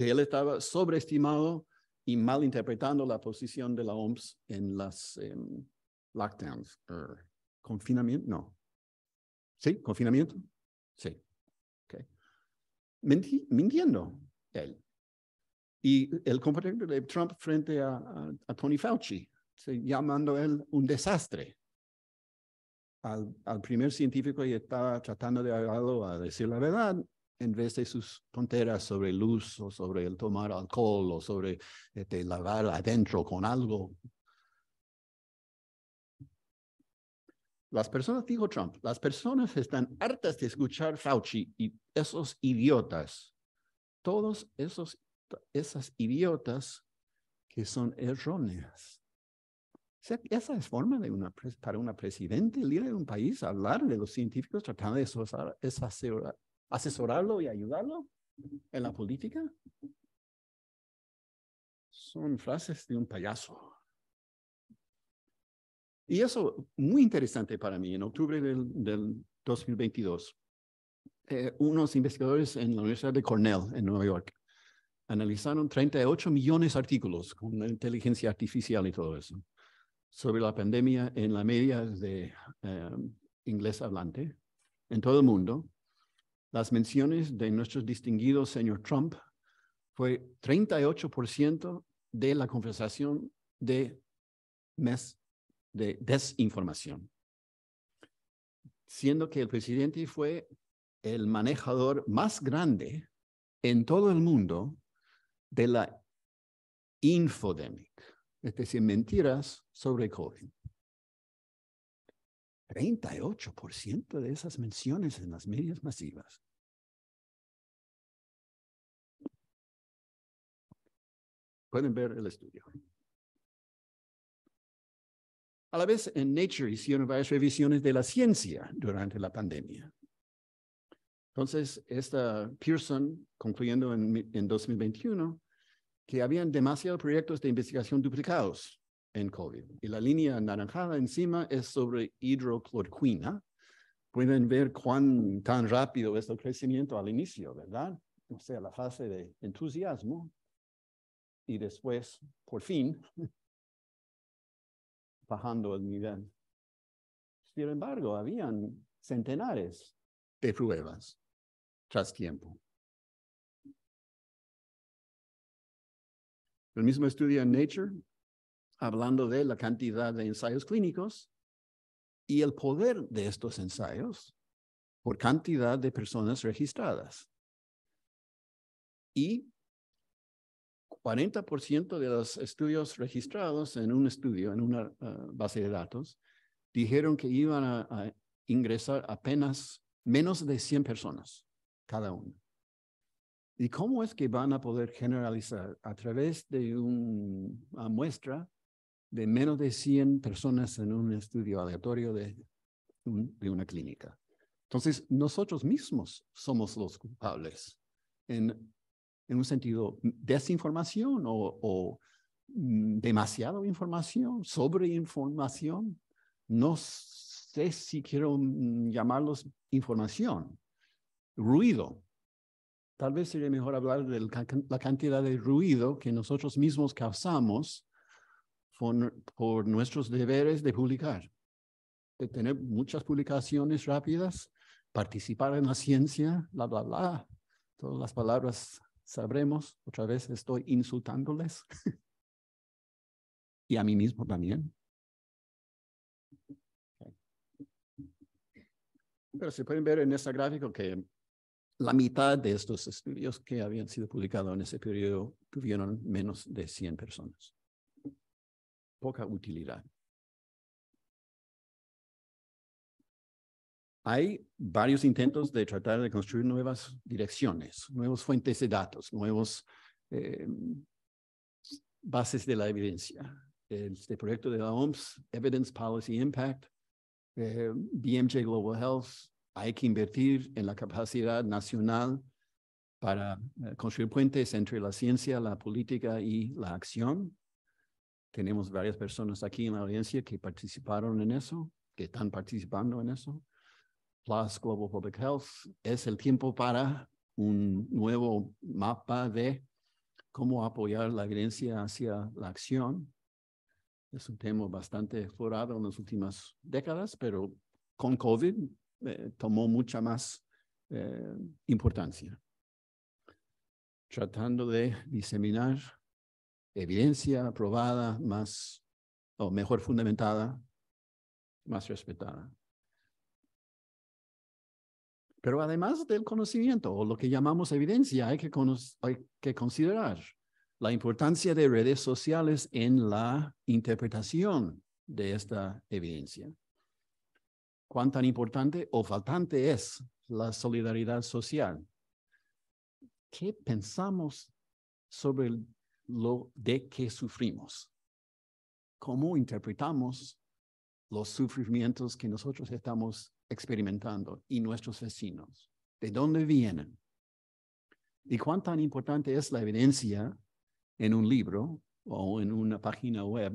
que él estaba sobreestimado y malinterpretando la posición de la OMS en las em, lockdowns, er, confinamiento, no. ¿Sí? ¿Confinamiento? Sí. Okay. mintiendo él. Y el comportamiento de Trump frente a, Tony Fauci, llamando él un desastre. Al, al primer científico y estaba tratando de ayudarlo a decir la verdad, en vez de sus tonteras sobre luz o sobre el tomar alcohol o sobre este, lavar adentro con algo. Las personas, dijo Trump, las personas están hartas de escuchar Fauci y esos idiotas. Todos esos esas idiotas que son erróneas. esa es forma de una, para una presidente, líder de un país, hablar de los científicos tratando de asesorarlo y ayudarlo en la política? Son frases de un payaso. Y eso muy interesante para mí. En octubre del, 2022, eh, unos investigadores en la Universidad de Cornell, en Nueva York, analizaron 38 millones de artículos con inteligencia artificial y todo eso sobre la pandemia en la media de eh, inglés hablante en todo el mundo las menciones de nuestro distinguido señor Trump fue 38% de la conversación de desinformación, siendo que el presidente fue el manejador más grande en todo el mundo de la infodemic, es decir, mentiras sobre COVID. 38% de esas menciones en las medias masivas. Pueden ver el estudio. A la vez, en Nature hicieron varias revisiones de la ciencia durante la pandemia. Entonces, esta Pearson, concluyendo en, en 2021, que habían demasiados proyectos de investigación duplicados en COVID. Y la línea anaranjada encima es sobre hidroclorquina. Pueden ver cuán tan rápido es el crecimiento al inicio, ¿verdad? O sea, la fase de entusiasmo y después, por fin, bajando el nivel. Sin embargo, habían centenares de pruebas tras tiempo. El mismo estudio en Nature hablando de la cantidad de ensayos clínicos y el poder de estos ensayos por cantidad de personas registradas. Y 40% de los estudios registrados en un estudio, en una eh, base de datos, dijeron que iban a, a ingresar apenas menos de 100 personas cada uno. ¿Y cómo es que van a poder generalizar a través de una muestra de menos de 100 personas en un estudio aleatorio de, una clínica. Entonces, nosotros mismos somos los culpables en, un sentido mm, desinformación o, o mm, demasiada información, sobreinformación. No sé si quiero mm, llamarlos información, ruido. Tal vez sería mejor hablar de la cantidad de ruido que nosotros mismos causamos por, nuestros deberes de publicar, de tener muchas publicaciones rápidas, participar en la ciencia, bla, bla, bla. Todas las palabras sabremos, otra vez estoy insultándoles. y a mí mismo también. Pero se pueden ver en este gráfico que la mitad de estos estudios que habían sido publicados en ese periodo tuvieron menos de 100 personas poca utilidad. Hay varios intentos de tratar de construir nuevas direcciones, nuevas fuentes de datos, nuevas eh, bases de la evidencia. Este proyecto de la OMS, Evidence Policy Impact, eh, BMJ Global Health, hay que invertir en la capacidad nacional para eh, construir puentes entre la ciencia, la política y la acción. Tenemos varias personas aquí en la audiencia que participaron en eso, que están participando en eso. Plus Global Public Health es el tiempo para un nuevo mapa de cómo apoyar la evidencia hacia la acción. Es un tema bastante explorado en las últimas décadas, pero con COVID eh, tomó mucha más eh, importancia. Tratando de diseminar evidencia probada, más o mejor fundamentada, más respetada. Pero además del conocimiento o lo que llamamos evidencia, hay que, considerar la importancia de redes sociales en la interpretación de esta evidencia. Cuán tan importante o faltante es la solidaridad social. ¿Qué pensamos sobre el lo de que sufrimos, cómo interpretamos los sufrimientos que nosotros estamos experimentando y nuestros vecinos, de dónde vienen y cuán tan importante es la evidencia en un libro o en una página web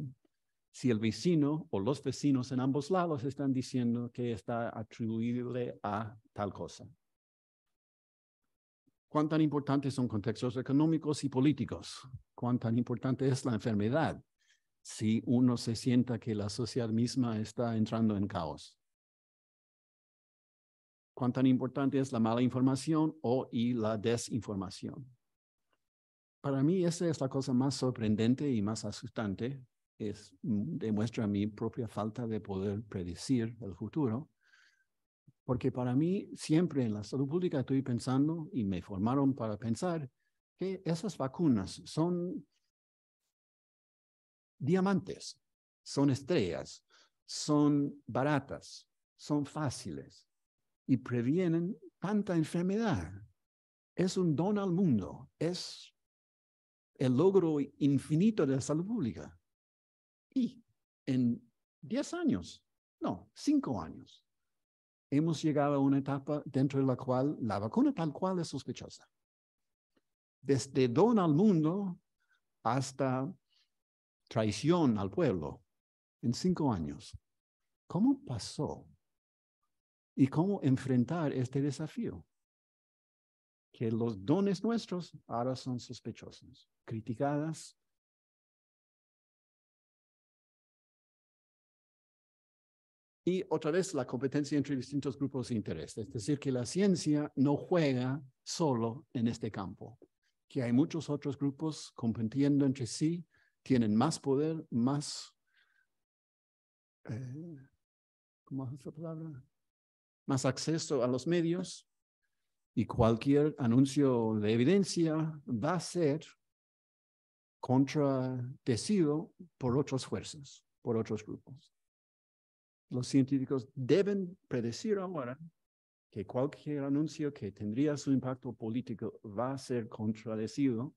si el vecino o los vecinos en ambos lados están diciendo que está atribuible a tal cosa. Cuán tan importantes son contextos económicos y políticos cuán tan importante es la enfermedad si uno se sienta que la sociedad misma está entrando en caos. Cuán tan importante es la mala información o y la desinformación. Para mí esa es la cosa más sorprendente y más asustante. Es, mm, demuestra mi propia falta de poder predecir el futuro. Porque para mí, siempre en la salud pública estoy pensando y me formaron para pensar que esas vacunas son diamantes, son estrellas, son baratas, son fáciles y previenen tanta enfermedad. Es un don al mundo, es el logro infinito de la salud pública. Y en 10 años, no, 5 años, hemos llegado a una etapa dentro de la cual la vacuna tal cual es sospechosa desde don al mundo hasta traición al pueblo en cinco años. ¿Cómo pasó? ¿Y cómo enfrentar este desafío? Que los dones nuestros ahora son sospechosos, criticadas. Y otra vez la competencia entre distintos grupos de interés, es decir, que la ciencia no juega solo en este campo que hay muchos otros grupos compitiendo entre sí, tienen más poder, más, eh, Más acceso a los medios y cualquier anuncio de evidencia va a ser contradecido por otras fuerzas, por otros grupos. Los científicos deben predecir ahora que cualquier anuncio que tendría su impacto político va a ser contradecido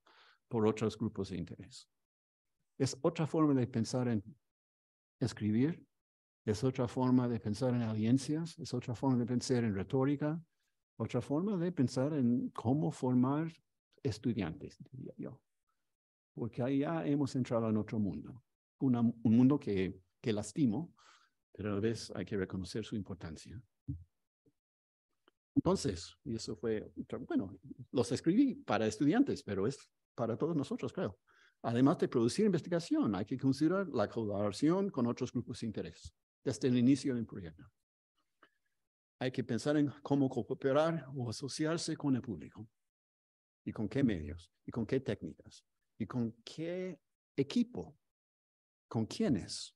por otros grupos de interés. Es otra forma de pensar en escribir, es otra forma de pensar en alianzas, es otra forma de pensar en retórica, otra forma de pensar en cómo formar estudiantes, diría yo. Porque ahí ya hemos entrado en otro mundo, un mundo que, que lastimo, pero a la vez hay que reconocer su importancia. Entonces, y eso fue, bueno, los escribí para estudiantes, pero es para todos nosotros, creo. Además de producir investigación, hay que considerar la colaboración con otros grupos de interés desde el inicio del proyecto. Hay que pensar en cómo cooperar o asociarse con el público y con qué medios y con qué técnicas y con qué equipo, con quiénes,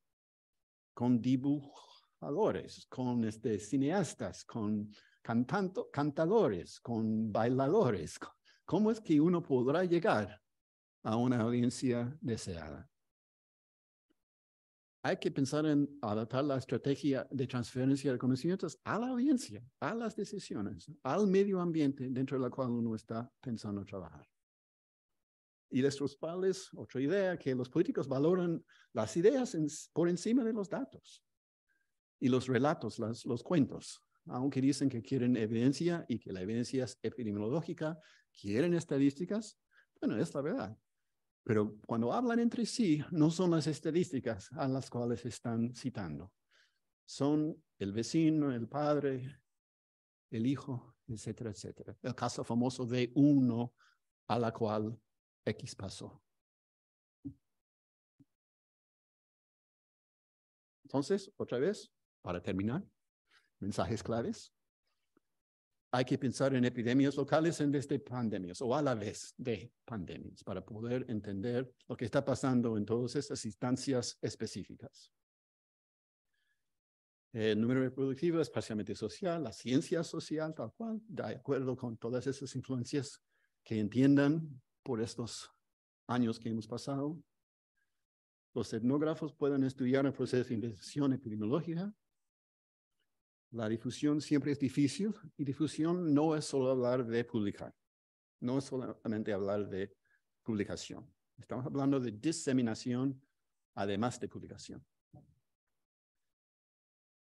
con dibujadores, con este, cineastas, con cantando, cantadores, con bailadores. ¿Cómo es que uno podrá llegar a una audiencia deseada? Hay que pensar en adaptar la estrategia de transferencia de conocimientos a la audiencia, a las decisiones, al medio ambiente dentro del cual uno está pensando trabajar. Y de estos padres, otra idea, que los políticos valoran las ideas por encima de los datos y los relatos, las, los cuentos aunque dicen que quieren evidencia y que la evidencia es epidemiológica, quieren estadísticas, bueno, es la verdad. Pero cuando hablan entre sí, no son las estadísticas a las cuales están citando. Son el vecino, el padre, el hijo, etcétera, etcétera. El caso famoso de uno a la cual X pasó. Entonces, otra vez, para terminar, mensajes claves. Hay que pensar en epidemias locales en vez de pandemias o a la vez de pandemias para poder entender lo que está pasando en todas esas instancias específicas. El número reproductivo es parcialmente social, la ciencia social tal cual, de acuerdo con todas esas influencias que entiendan por estos años que hemos pasado. Los etnógrafos pueden estudiar el proceso de investigación epidemiológica la difusión siempre es difícil y difusión no es solo hablar de publicar, no es solamente hablar de publicación. Estamos hablando de diseminación además de publicación.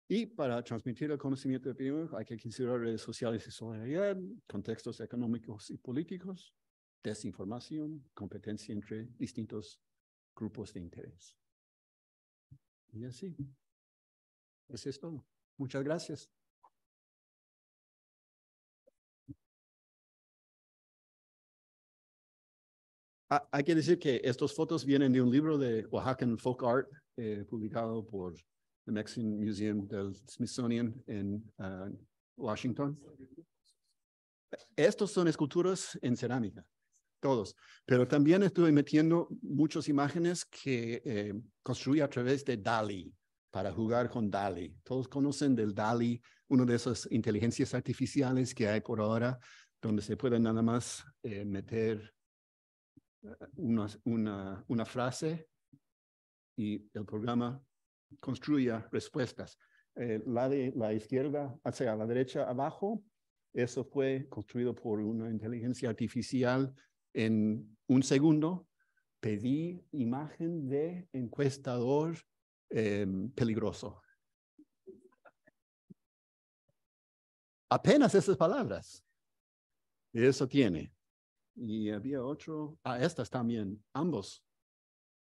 Y para transmitir el conocimiento epidemiológico hay que considerar redes sociales y solidaridad, contextos económicos y políticos, desinformación, competencia entre distintos grupos de interés. Y así. es todo. Muchas gracias. Ah, hay que decir que estas fotos vienen de un libro de Oaxacan Folk Art eh, publicado por The Mexican Museum del Smithsonian en ah, Washington. Estos son esculturas en cerámica, todos. Pero también estuve metiendo muchas imágenes que eh, construí a través de Dali, para jugar con DALI. Todos conocen del DALI, una de esas inteligencias artificiales que hay por ahora, donde se puede nada más eh, meter eh, una, una, una frase y el programa construya respuestas. Eh, la de la izquierda hacia la derecha abajo, eso fue construido por una inteligencia artificial en un segundo. Pedí imagen de encuestador Em, peligroso. Apenas esas palabras. Eso tiene. Y había otro, ah, estas también, ambos.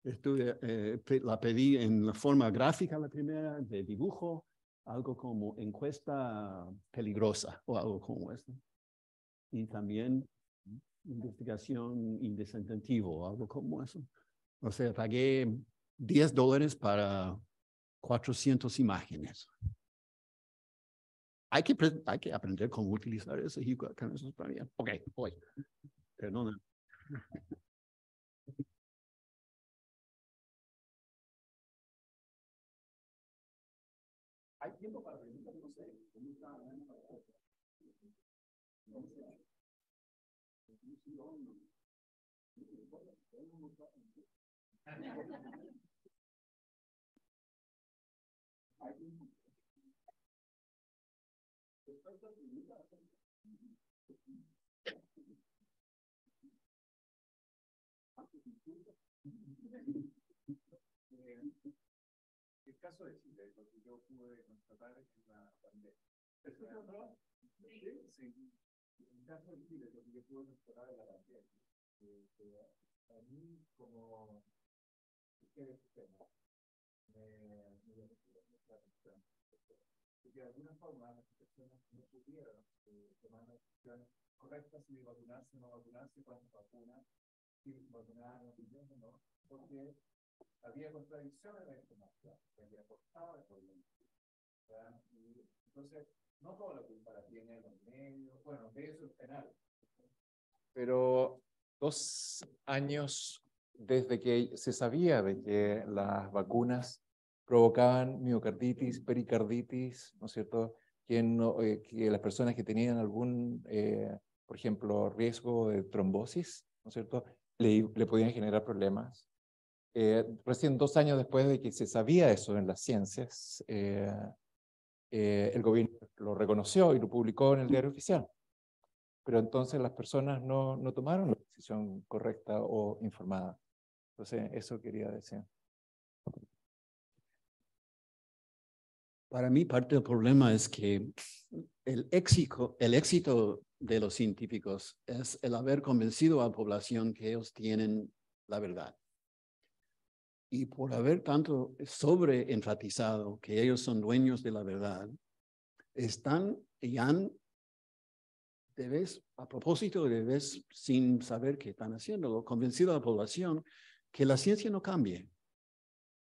Estuve, eh, la pedí en la forma gráfica, la primera, de dibujo, algo como encuesta peligrosa o algo como eso. Y también investigación indescendentiva o algo como eso. O sea, pagué 10 dólares para 400 imágenes. Hay que, hay que aprender cómo utilizar ese eso para okay Ok, voy. Perdona. Hay tiempo no caso de Chile, lo que yo pude constatar en la pandemia. ¿Es ¿Sí? Sí. En el caso de Chile, lo que yo pude constatar en la pandemia, que, eh, que eh, a mí como sistema me, me la atención. Porque de alguna forma las personas no supieron eh, tomar las decisiones correctas si vacunarse o no vacunarse, cuántas vacunas, si vacunar, no, porque había contradicciones en la información, había costado y Entonces, no toda la culpa la tiene el medios, bueno, de eso es penal. Pero dos años desde que se sabía de que las vacunas provocaban miocarditis, pericarditis, ¿no es cierto? Que, eh, que las personas que tenían algún, eh, por ejemplo, riesgo de trombosis, ¿no es cierto? Le, le podían generar problemas eh, recién dos años después de que se sabía eso en las ciencias, eh, eh, el gobierno lo reconoció y lo publicó en el diario oficial. Pero entonces las personas no, no tomaron la decisión correcta o informada. Entonces, eso quería decir. Para mí parte del problema es que el éxito, el éxito de los científicos es el haber convencido a la población que ellos tienen la verdad y por haber tanto sobre enfatizado que ellos son dueños de la verdad, están y han, a propósito, de vez, sin saber qué están haciéndolo, convencido a la población que la ciencia no cambie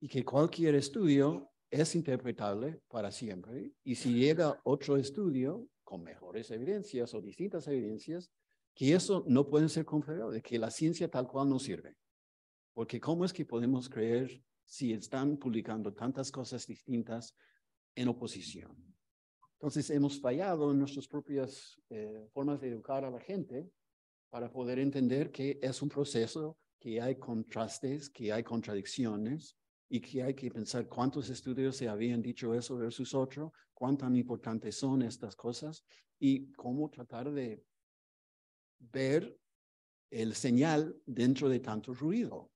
y que cualquier estudio es interpretable para siempre y si llega otro estudio con mejores evidencias o distintas evidencias, que eso no puede ser confiado, de que la ciencia tal cual no sirve. Porque ¿cómo es que podemos creer si están publicando tantas cosas distintas en oposición? Entonces hemos fallado en nuestras propias eh, formas de educar a la gente para poder entender que es un proceso, que hay contrastes, que hay contradicciones y que hay que pensar cuántos estudios se habían dicho eso versus otro, cuán tan importantes son estas cosas y cómo tratar de ver el señal dentro de tanto ruido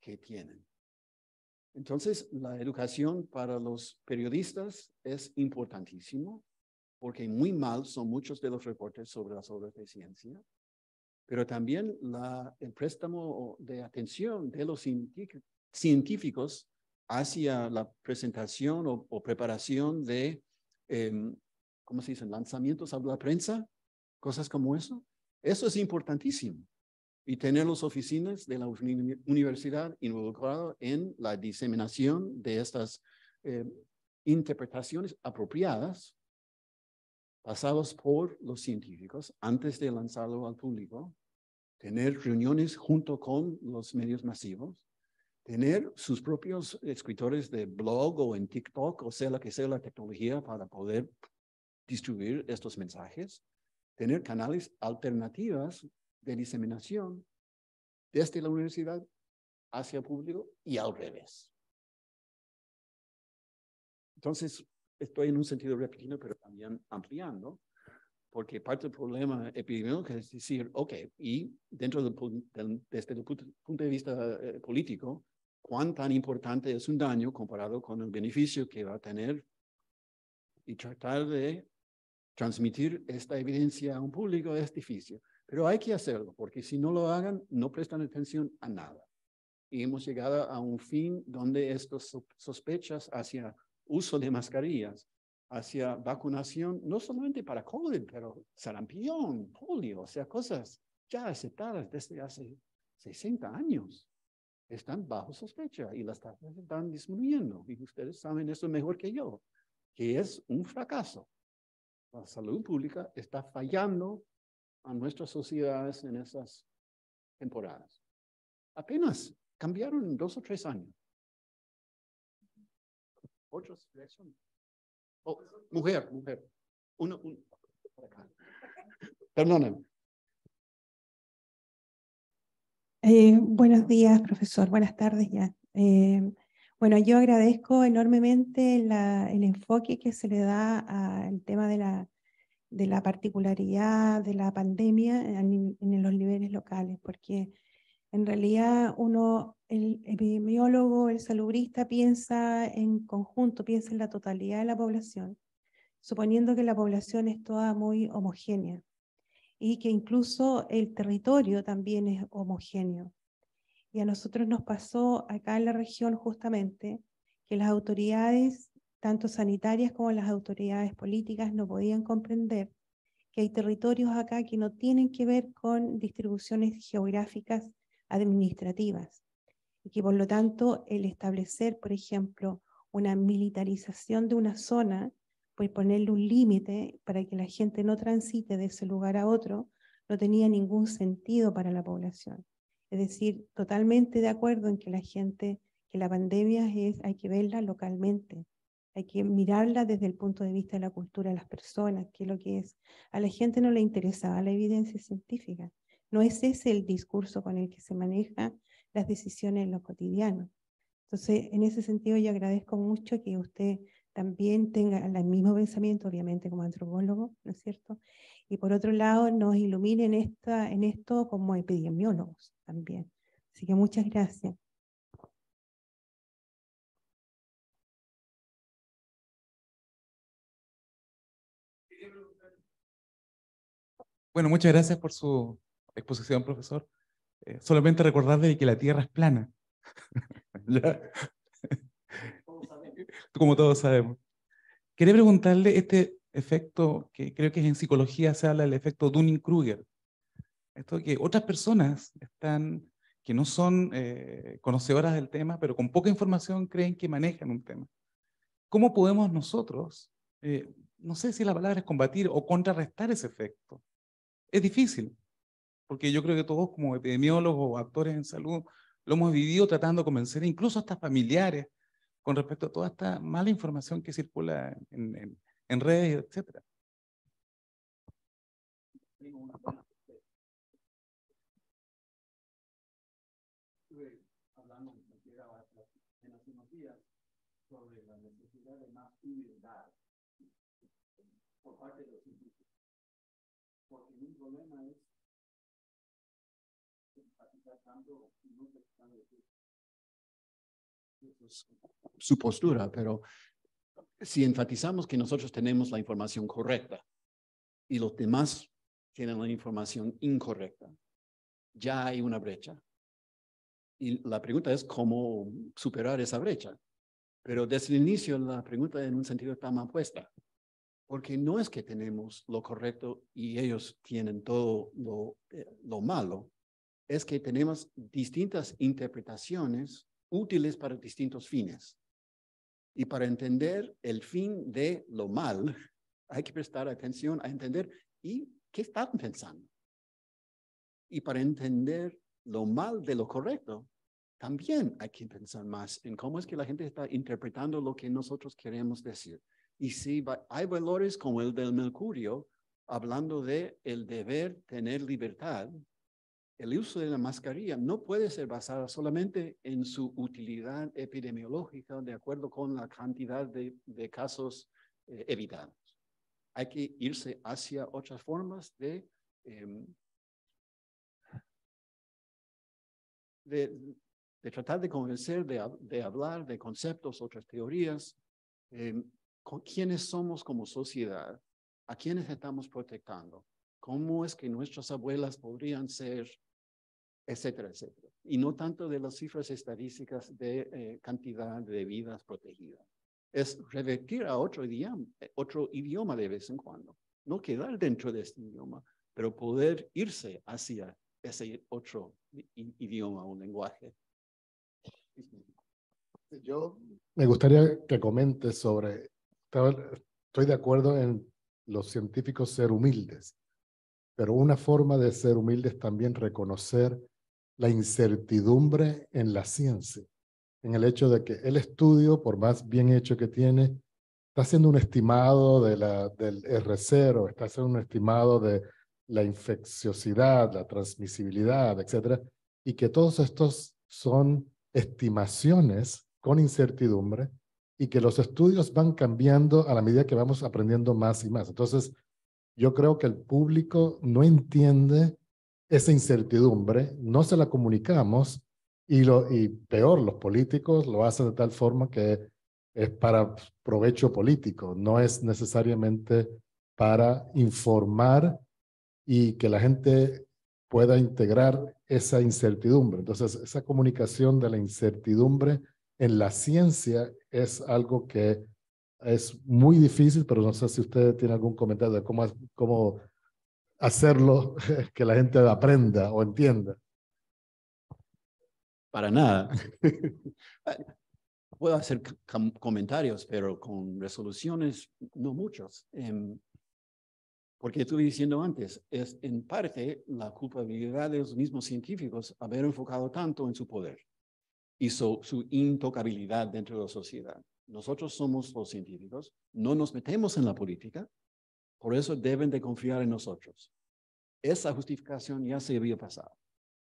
que tienen. Entonces, la educación para los periodistas es importantísimo, porque muy mal son muchos de los reportes sobre las obras de ciencia, pero también la, el préstamo de atención de los científicos hacia la presentación o, preparación de, em, ¿cómo se dicen?, lanzamientos a la prensa, cosas como eso. Eso es importantísimo y tener las oficinas de la universidad involucradas en la diseminación de estas eh, interpretaciones apropiadas pasados por los científicos antes de lanzarlo al público, tener reuniones junto con los medios masivos, tener sus propios escritores de blog o en TikTok o sea la que sea la tecnología para poder distribuir estos mensajes, tener canales alternativas de diseminación desde la universidad hacia el público y al revés. Entonces, estoy en un sentido repitiendo, pero también ampliando, porque parte del problema epidemiológico es decir, ok, y dentro del, desde el punto, de vista eh, político, ¿cuán tan importante es un daño comparado con el beneficio que va a tener? Y tratar de transmitir esta evidencia a un público es difícil. Pero hay que hacerlo, porque si no lo hagan, no prestan atención a nada. Y hemos llegado a un fin donde estas sospechas hacia uso de mascarillas, hacia vacunación, no solamente para COVID, pero sarampión, polio, o sea, cosas ya aceptadas desde hace 60 años, están bajo sospecha y las tasas están disminuyendo. Y ustedes saben eso mejor que yo, que es un fracaso. La salud pública está fallando a nuestras sociedades en esas temporadas. Apenas cambiaron en dos o tres años. Otros Oh, mujer, mujer. Uno, eh, buenos días, profesor. Buenas tardes ya. Eh, bueno, yo agradezco enormemente el enfoque que se le da al tema de la de la particularidad de la pandemia en, los niveles locales, porque en realidad uno, el epidemiólogo, el salubrista, piensa en conjunto, piensa en la totalidad de la población, suponiendo que la población es toda muy homogénea y que incluso el territorio también es homogéneo. Y a nosotros nos pasó acá en la región justamente que las autoridades tanto sanitarias como las autoridades políticas no podían comprender que hay territorios acá que no tienen que ver con distribuciones geográficas administrativas y que por lo tanto el establecer, por ejemplo, una militarización de una zona, pues ponerle un límite para que la gente no transite de ese lugar a otro, no tenía ningún sentido para la población. Es decir, totalmente de acuerdo en que la gente, que la pandemia es, hay que verla localmente, hay que mirarla desde el punto de vista de la cultura de las personas, qué es lo que es. A la gente no le interesaba la evidencia científica. No es ese el discurso con el que se manejan las decisiones en lo cotidiano. Entonces, en ese sentido, yo agradezco mucho que usted también tenga el mismo pensamiento, obviamente como antropólogo, ¿no es cierto? Y por otro lado, nos ilumine esta, en esto como epidemiólogos también. Así que muchas gracias. Bueno, muchas gracias por su exposición, profesor. Eh, solamente recordarle que la Tierra es plana. Como todos sabemos. Quería preguntarle este efecto que creo que en psicología se habla del efecto Dunning-Kruger. Esto que otras personas están que no son eh, conocedoras del tema, pero con poca información creen que manejan un tema. ¿Cómo podemos nosotros, eh, no sé si la palabra es combatir o contrarrestar ese efecto? Es difícil, porque yo creo que todos como epidemiólogos o actores en salud lo hemos vivido tratando de convencer incluso hasta familiares con respecto a toda esta mala información que circula en, en redes, etc. su postura, pero si enfatizamos que nosotros tenemos la información correcta y los demás tienen la información incorrecta, ya hay una brecha. Y la pregunta es cómo superar esa brecha. Pero desde el inicio la pregunta en un sentido está mal puesta porque no es que tenemos lo correcto y ellos tienen todo lo, eh, lo malo, es que tenemos distintas interpretaciones útiles para distintos fines. Y para entender el fin de lo mal, hay que prestar atención a entender y qué están pensando. Y para entender lo mal de lo correcto, también hay que pensar más en cómo es que la gente está interpretando lo que nosotros queremos decir. Y si hay valores como el del mercurio, hablando de el deber tener libertad, el uso de la mascarilla no puede ser basada solamente en su utilidad epidemiológica de acuerdo con la cantidad de, casos eh, evitados. Hay que irse hacia otras formas de, em, de, tratar de convencer, de, hablar de conceptos, otras teorías. Em, quiénes somos como sociedad, a quiénes estamos protegiendo, cómo es que nuestras abuelas podrían ser, etcétera, etcétera. Y no tanto de las cifras estadísticas de eh, cantidad de vidas protegidas. Es revertir a otro idioma, otro idioma de vez en cuando. No quedar dentro de este idioma, pero poder irse hacia ese otro idioma o lenguaje. Yo me gustaría que comentes sobre estoy de acuerdo en los científicos ser humildes, pero una forma de ser humildes es también reconocer la incertidumbre en la ciencia, en el hecho de que el estudio, por más bien hecho que tiene, está haciendo un estimado de la, del R0, está haciendo un estimado de la infecciosidad, la transmisibilidad, etcétera, y que todos estos son estimaciones con incertidumbre y que los estudios van cambiando a la medida que vamos aprendiendo más y más. Entonces, yo creo que el público no entiende esa incertidumbre, no se la comunicamos y, lo, y peor, los políticos lo hacen de tal forma que es para provecho político, no es necesariamente para informar y que la gente pueda integrar esa incertidumbre. Entonces, esa comunicación de la incertidumbre en la ciencia es algo que es muy difícil, pero no sé si usted tiene algún comentario de cómo, cómo hacerlo que la gente aprenda o entienda. Para nada. Puedo hacer comentarios, pero con resoluciones no muchos. Em, porque estuve diciendo antes, es en parte la culpabilidad de los mismos científicos haber enfocado tanto en su poder y su intocabilidad dentro de la sociedad. Nosotros somos los científicos, no nos metemos en la política, por eso deben de confiar en nosotros. Esa justificación ya se había pasado.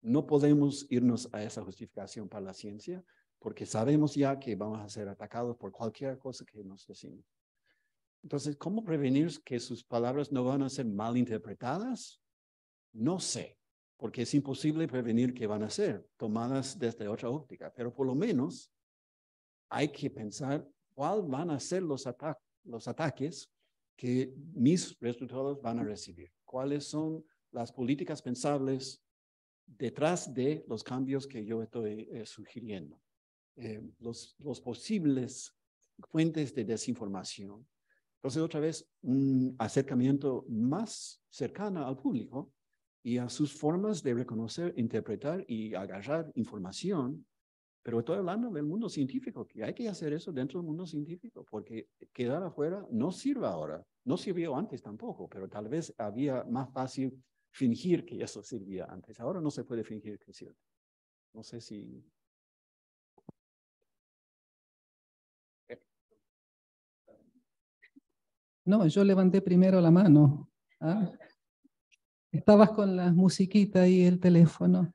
No podemos irnos a esa justificación para la ciencia porque sabemos ya que vamos a ser atacados por cualquier cosa que nos decimos. Entonces, ¿cómo prevenir que sus palabras no van a ser mal interpretadas? No sé porque es imposible prevenir qué van a ser, tomadas desde otra óptica, pero por lo menos hay que pensar cuál van a ser los, los ataques que mis resultados van a recibir, cuáles son las políticas pensables detrás de los cambios que yo estoy eh, sugiriendo, eh, los, los posibles fuentes de desinformación. Entonces, otra vez, un acercamiento más cercano al público y a sus formas de reconocer, interpretar y agarrar información. Pero estoy hablando del mundo científico, que hay que hacer eso dentro del mundo científico, porque quedar afuera no sirve ahora, no sirvió antes tampoco, pero tal vez había más fácil fingir que eso sirvía antes. Ahora no se puede fingir que sirve. No sé si... No, yo levanté primero la mano. ¿Ah? Estabas con la musiquita y el teléfono.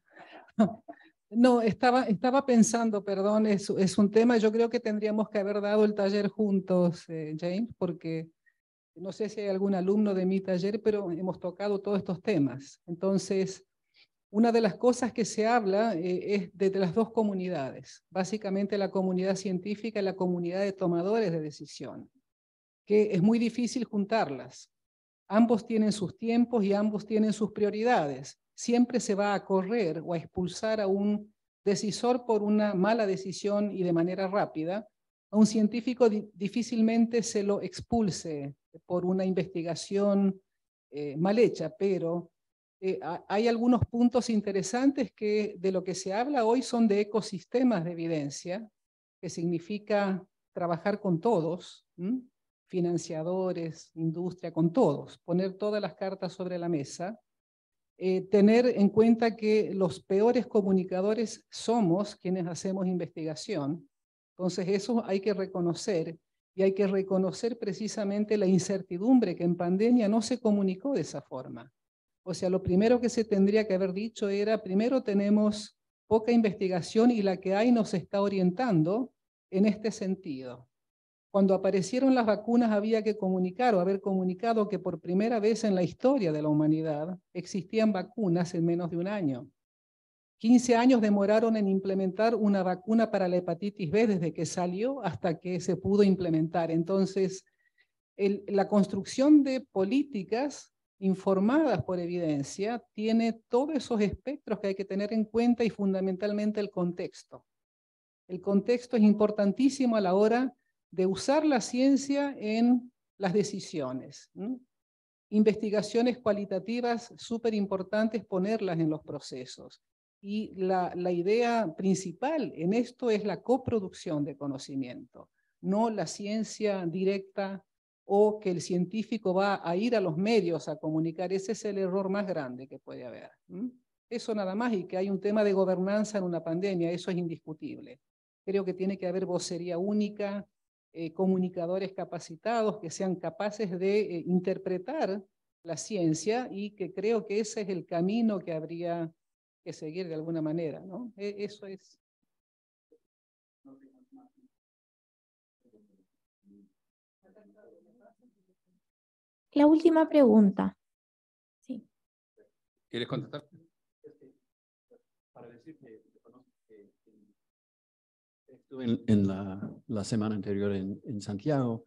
No, estaba, estaba pensando, perdón, es, un tema, yo creo que tendríamos que haber dado el taller juntos, eh, James, porque no sé si hay algún alumno de mi taller, pero hemos tocado todos estos temas. Entonces, una de las cosas que se habla eh, es de, las dos comunidades, básicamente la comunidad científica y la comunidad de tomadores de decisión, que es muy difícil juntarlas. Ambos tienen sus tiempos y ambos tienen sus prioridades. Siempre se va a correr o a expulsar a un decisor por una mala decisión y de manera rápida. A un científico difícilmente se lo expulse por una investigación eh, mal hecha, pero eh, hay algunos puntos interesantes que de lo que se habla hoy son de ecosistemas de evidencia, que significa trabajar con todos, financiadores, industria, con todos, poner todas las cartas sobre la mesa, eh, tener en cuenta que los peores comunicadores somos quienes hacemos investigación. Entonces eso hay que reconocer y hay que reconocer precisamente la incertidumbre que en pandemia no se comunicó de esa forma. O sea, lo primero que se tendría que haber dicho era, primero tenemos poca investigación y la que hay nos está orientando en este sentido. Cuando aparecieron las vacunas había que comunicar o haber comunicado que por primera vez en la historia de la humanidad existían vacunas en menos de un año. 15 años demoraron en implementar una vacuna para la hepatitis B desde que salió hasta que se pudo implementar. Entonces, la construcción de políticas informadas por evidencia tiene todos esos espectros que hay que tener en cuenta y fundamentalmente el contexto. El contexto es importantísimo a la hora de usar la ciencia en las decisiones. Investigaciones cualitativas súper importantes, ponerlas en los procesos. Y la, la, idea principal en esto es la coproducción de conocimiento, no la ciencia directa o que el científico va a ir a los medios a comunicar. Ese es el error más grande que puede haber. Eso nada más y que hay un tema de gobernanza en una pandemia, eso es indiscutible. Creo que tiene que haber vocería única, eh, comunicadores capacitados que sean capaces de eh, interpretar la ciencia y que creo que ese es el camino que habría que seguir de alguna manera, ¿no? E, eso es. La última pregunta. Sí. ¿Quieres contestar? en, la, semana anterior en, Santiago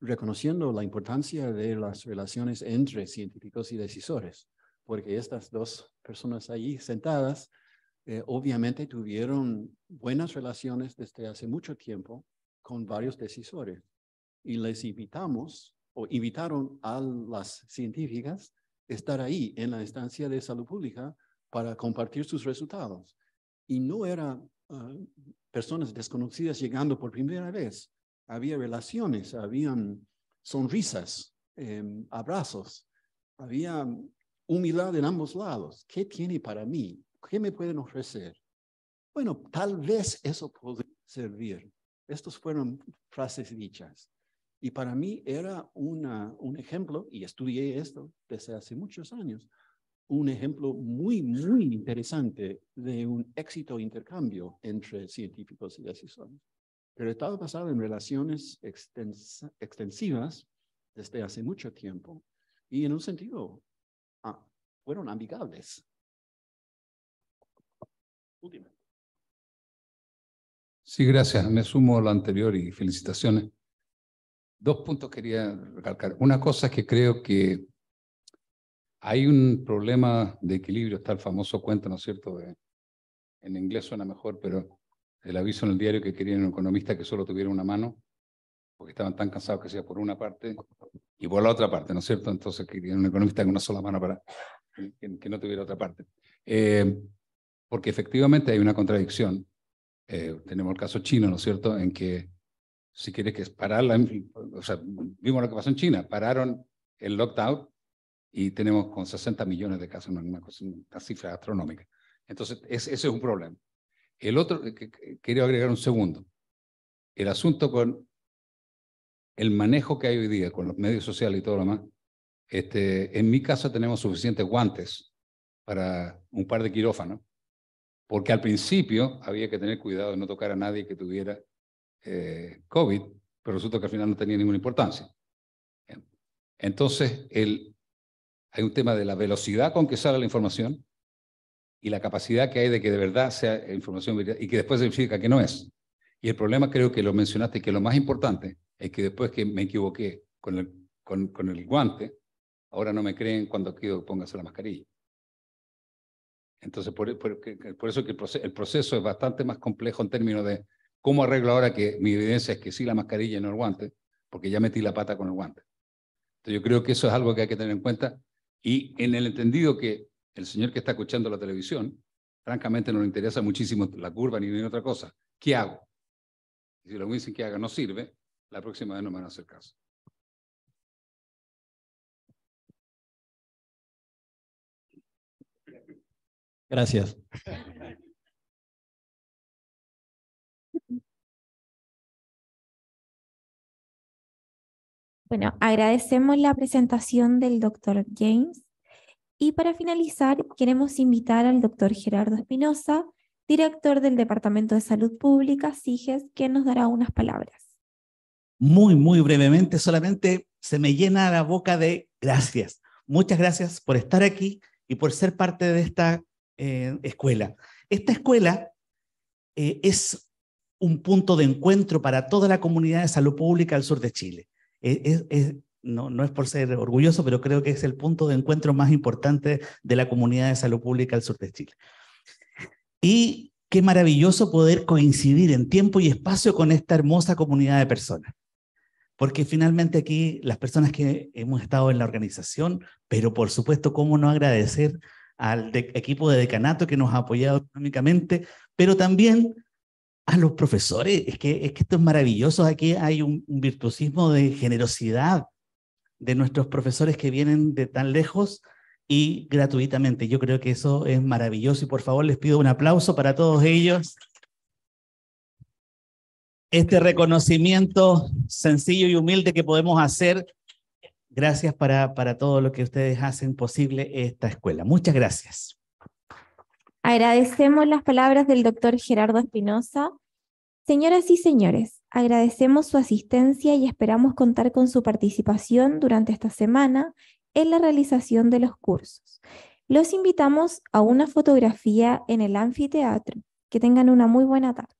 reconociendo la importancia de las relaciones entre científicos y decisores, porque estas dos personas allí sentadas eh, obviamente tuvieron buenas relaciones desde hace mucho tiempo con varios decisores y les invitamos o invitaron a las científicas a estar ahí en la instancia de salud pública para compartir sus resultados. Y no era personas desconocidas llegando por primera vez. Había relaciones, habían sonrisas, em, abrazos, había humildad en ambos lados. ¿Qué tiene para mí? ¿Qué me pueden ofrecer? Bueno, tal vez eso puede servir. Estas fueron frases dichas. Y para mí era un ejemplo, y estudié esto desde hace muchos años, un ejemplo muy, muy interesante de un éxito intercambio entre científicos y asesores. Pero estado basado en relaciones extensivas desde hace mucho tiempo y en un sentido ah, fueron amigables. Último. Sí, gracias. Me sumo a lo anterior y felicitaciones. Dos puntos quería recalcar. Una cosa que creo que hay un problema de equilibrio, está el famoso cuento, ¿no es cierto? De, en inglés suena mejor, pero el aviso en el diario que querían un economista que solo tuviera una mano, porque estaban tan cansados que sea por una parte y por la otra parte, ¿no es cierto? Entonces querían un economista con una sola mano para que, no tuviera otra parte. Eh, porque efectivamente hay una contradicción. Eh, tenemos el caso chino, ¿no es cierto?, en que si quieres que parar la, o sea, vimos lo que pasó en China, pararon el lockdown y tenemos con 60 millones de casos, una, una cifra astronómica. Entonces, ese es un problema. El otro, eh, quería agregar un segundo, el asunto con el manejo que hay hoy día con los medios sociales y todo lo demás. Este, en mi casa tenemos suficientes guantes para un par de quirófanos, porque al principio había que tener cuidado de no tocar a nadie que tuviera eh, COVID, pero resulta que al final no tenía ninguna importancia. Entonces, el, hay un tema de la velocidad con que sale la información y la capacidad que hay de que de verdad sea información y que después se verifica que no es. Y el problema creo que lo mencionaste, que lo más importante es que después que me equivoqué con el, con, el guante, ahora no me creen cuando quiero pongas la mascarilla. Entonces, por, eso que el proceso, el proceso, es bastante más complejo en términos de cómo arreglo ahora que mi evidencia es que sí la mascarilla y no el guante, porque ya metí la pata con el guante. Entonces, yo creo que eso es algo que hay que tener en cuenta y en el entendido que el señor que está escuchando la televisión, francamente no le interesa muchísimo la curva ni, ni otra cosa. ¿Qué hago? Si lo que dicen que haga no sirve, la próxima vez no me van a hacer caso. Gracias. Bueno, agradecemos la presentación del doctor James y para finalizar queremos invitar al doctor Gerardo Espinosa, director del Departamento de Salud Pública, SIGES, que nos dará unas palabras. Muy, muy brevemente, solamente se me llena la boca de gracias. Muchas gracias por estar aquí y por ser parte de esta eh, escuela. Esta escuela eh, es un punto de encuentro para toda la comunidad de salud pública del sur de Chile no, es por ser orgulloso, pero creo que es el punto de encuentro más importante de la comunidad de salud pública al sur de Chile. Y qué maravilloso poder coincidir en tiempo y espacio con esta hermosa comunidad de personas. Porque finalmente aquí las personas que hemos estado en la organización, pero por supuesto, ¿cómo no agradecer al equipo de decanato que nos ha apoyado económicamente, pero también a los profesores. Es que, esto es maravilloso. Aquí hay un, virtuosismo de generosidad de nuestros profesores que vienen de tan lejos y gratuitamente. Yo creo que eso es maravilloso y por favor les pido un aplauso para todos ellos. Este reconocimiento sencillo y humilde que podemos hacer, gracias para, para todo lo que ustedes hacen posible esta escuela. Muchas gracias. Agradecemos las palabras del doctor Gerardo Espinosa. Señoras y señores, agradecemos su asistencia y esperamos contar con su participación durante esta semana en la realización de los cursos. Los invitamos a una fotografía en el anfiteatro. Que tengan una muy buena tarde.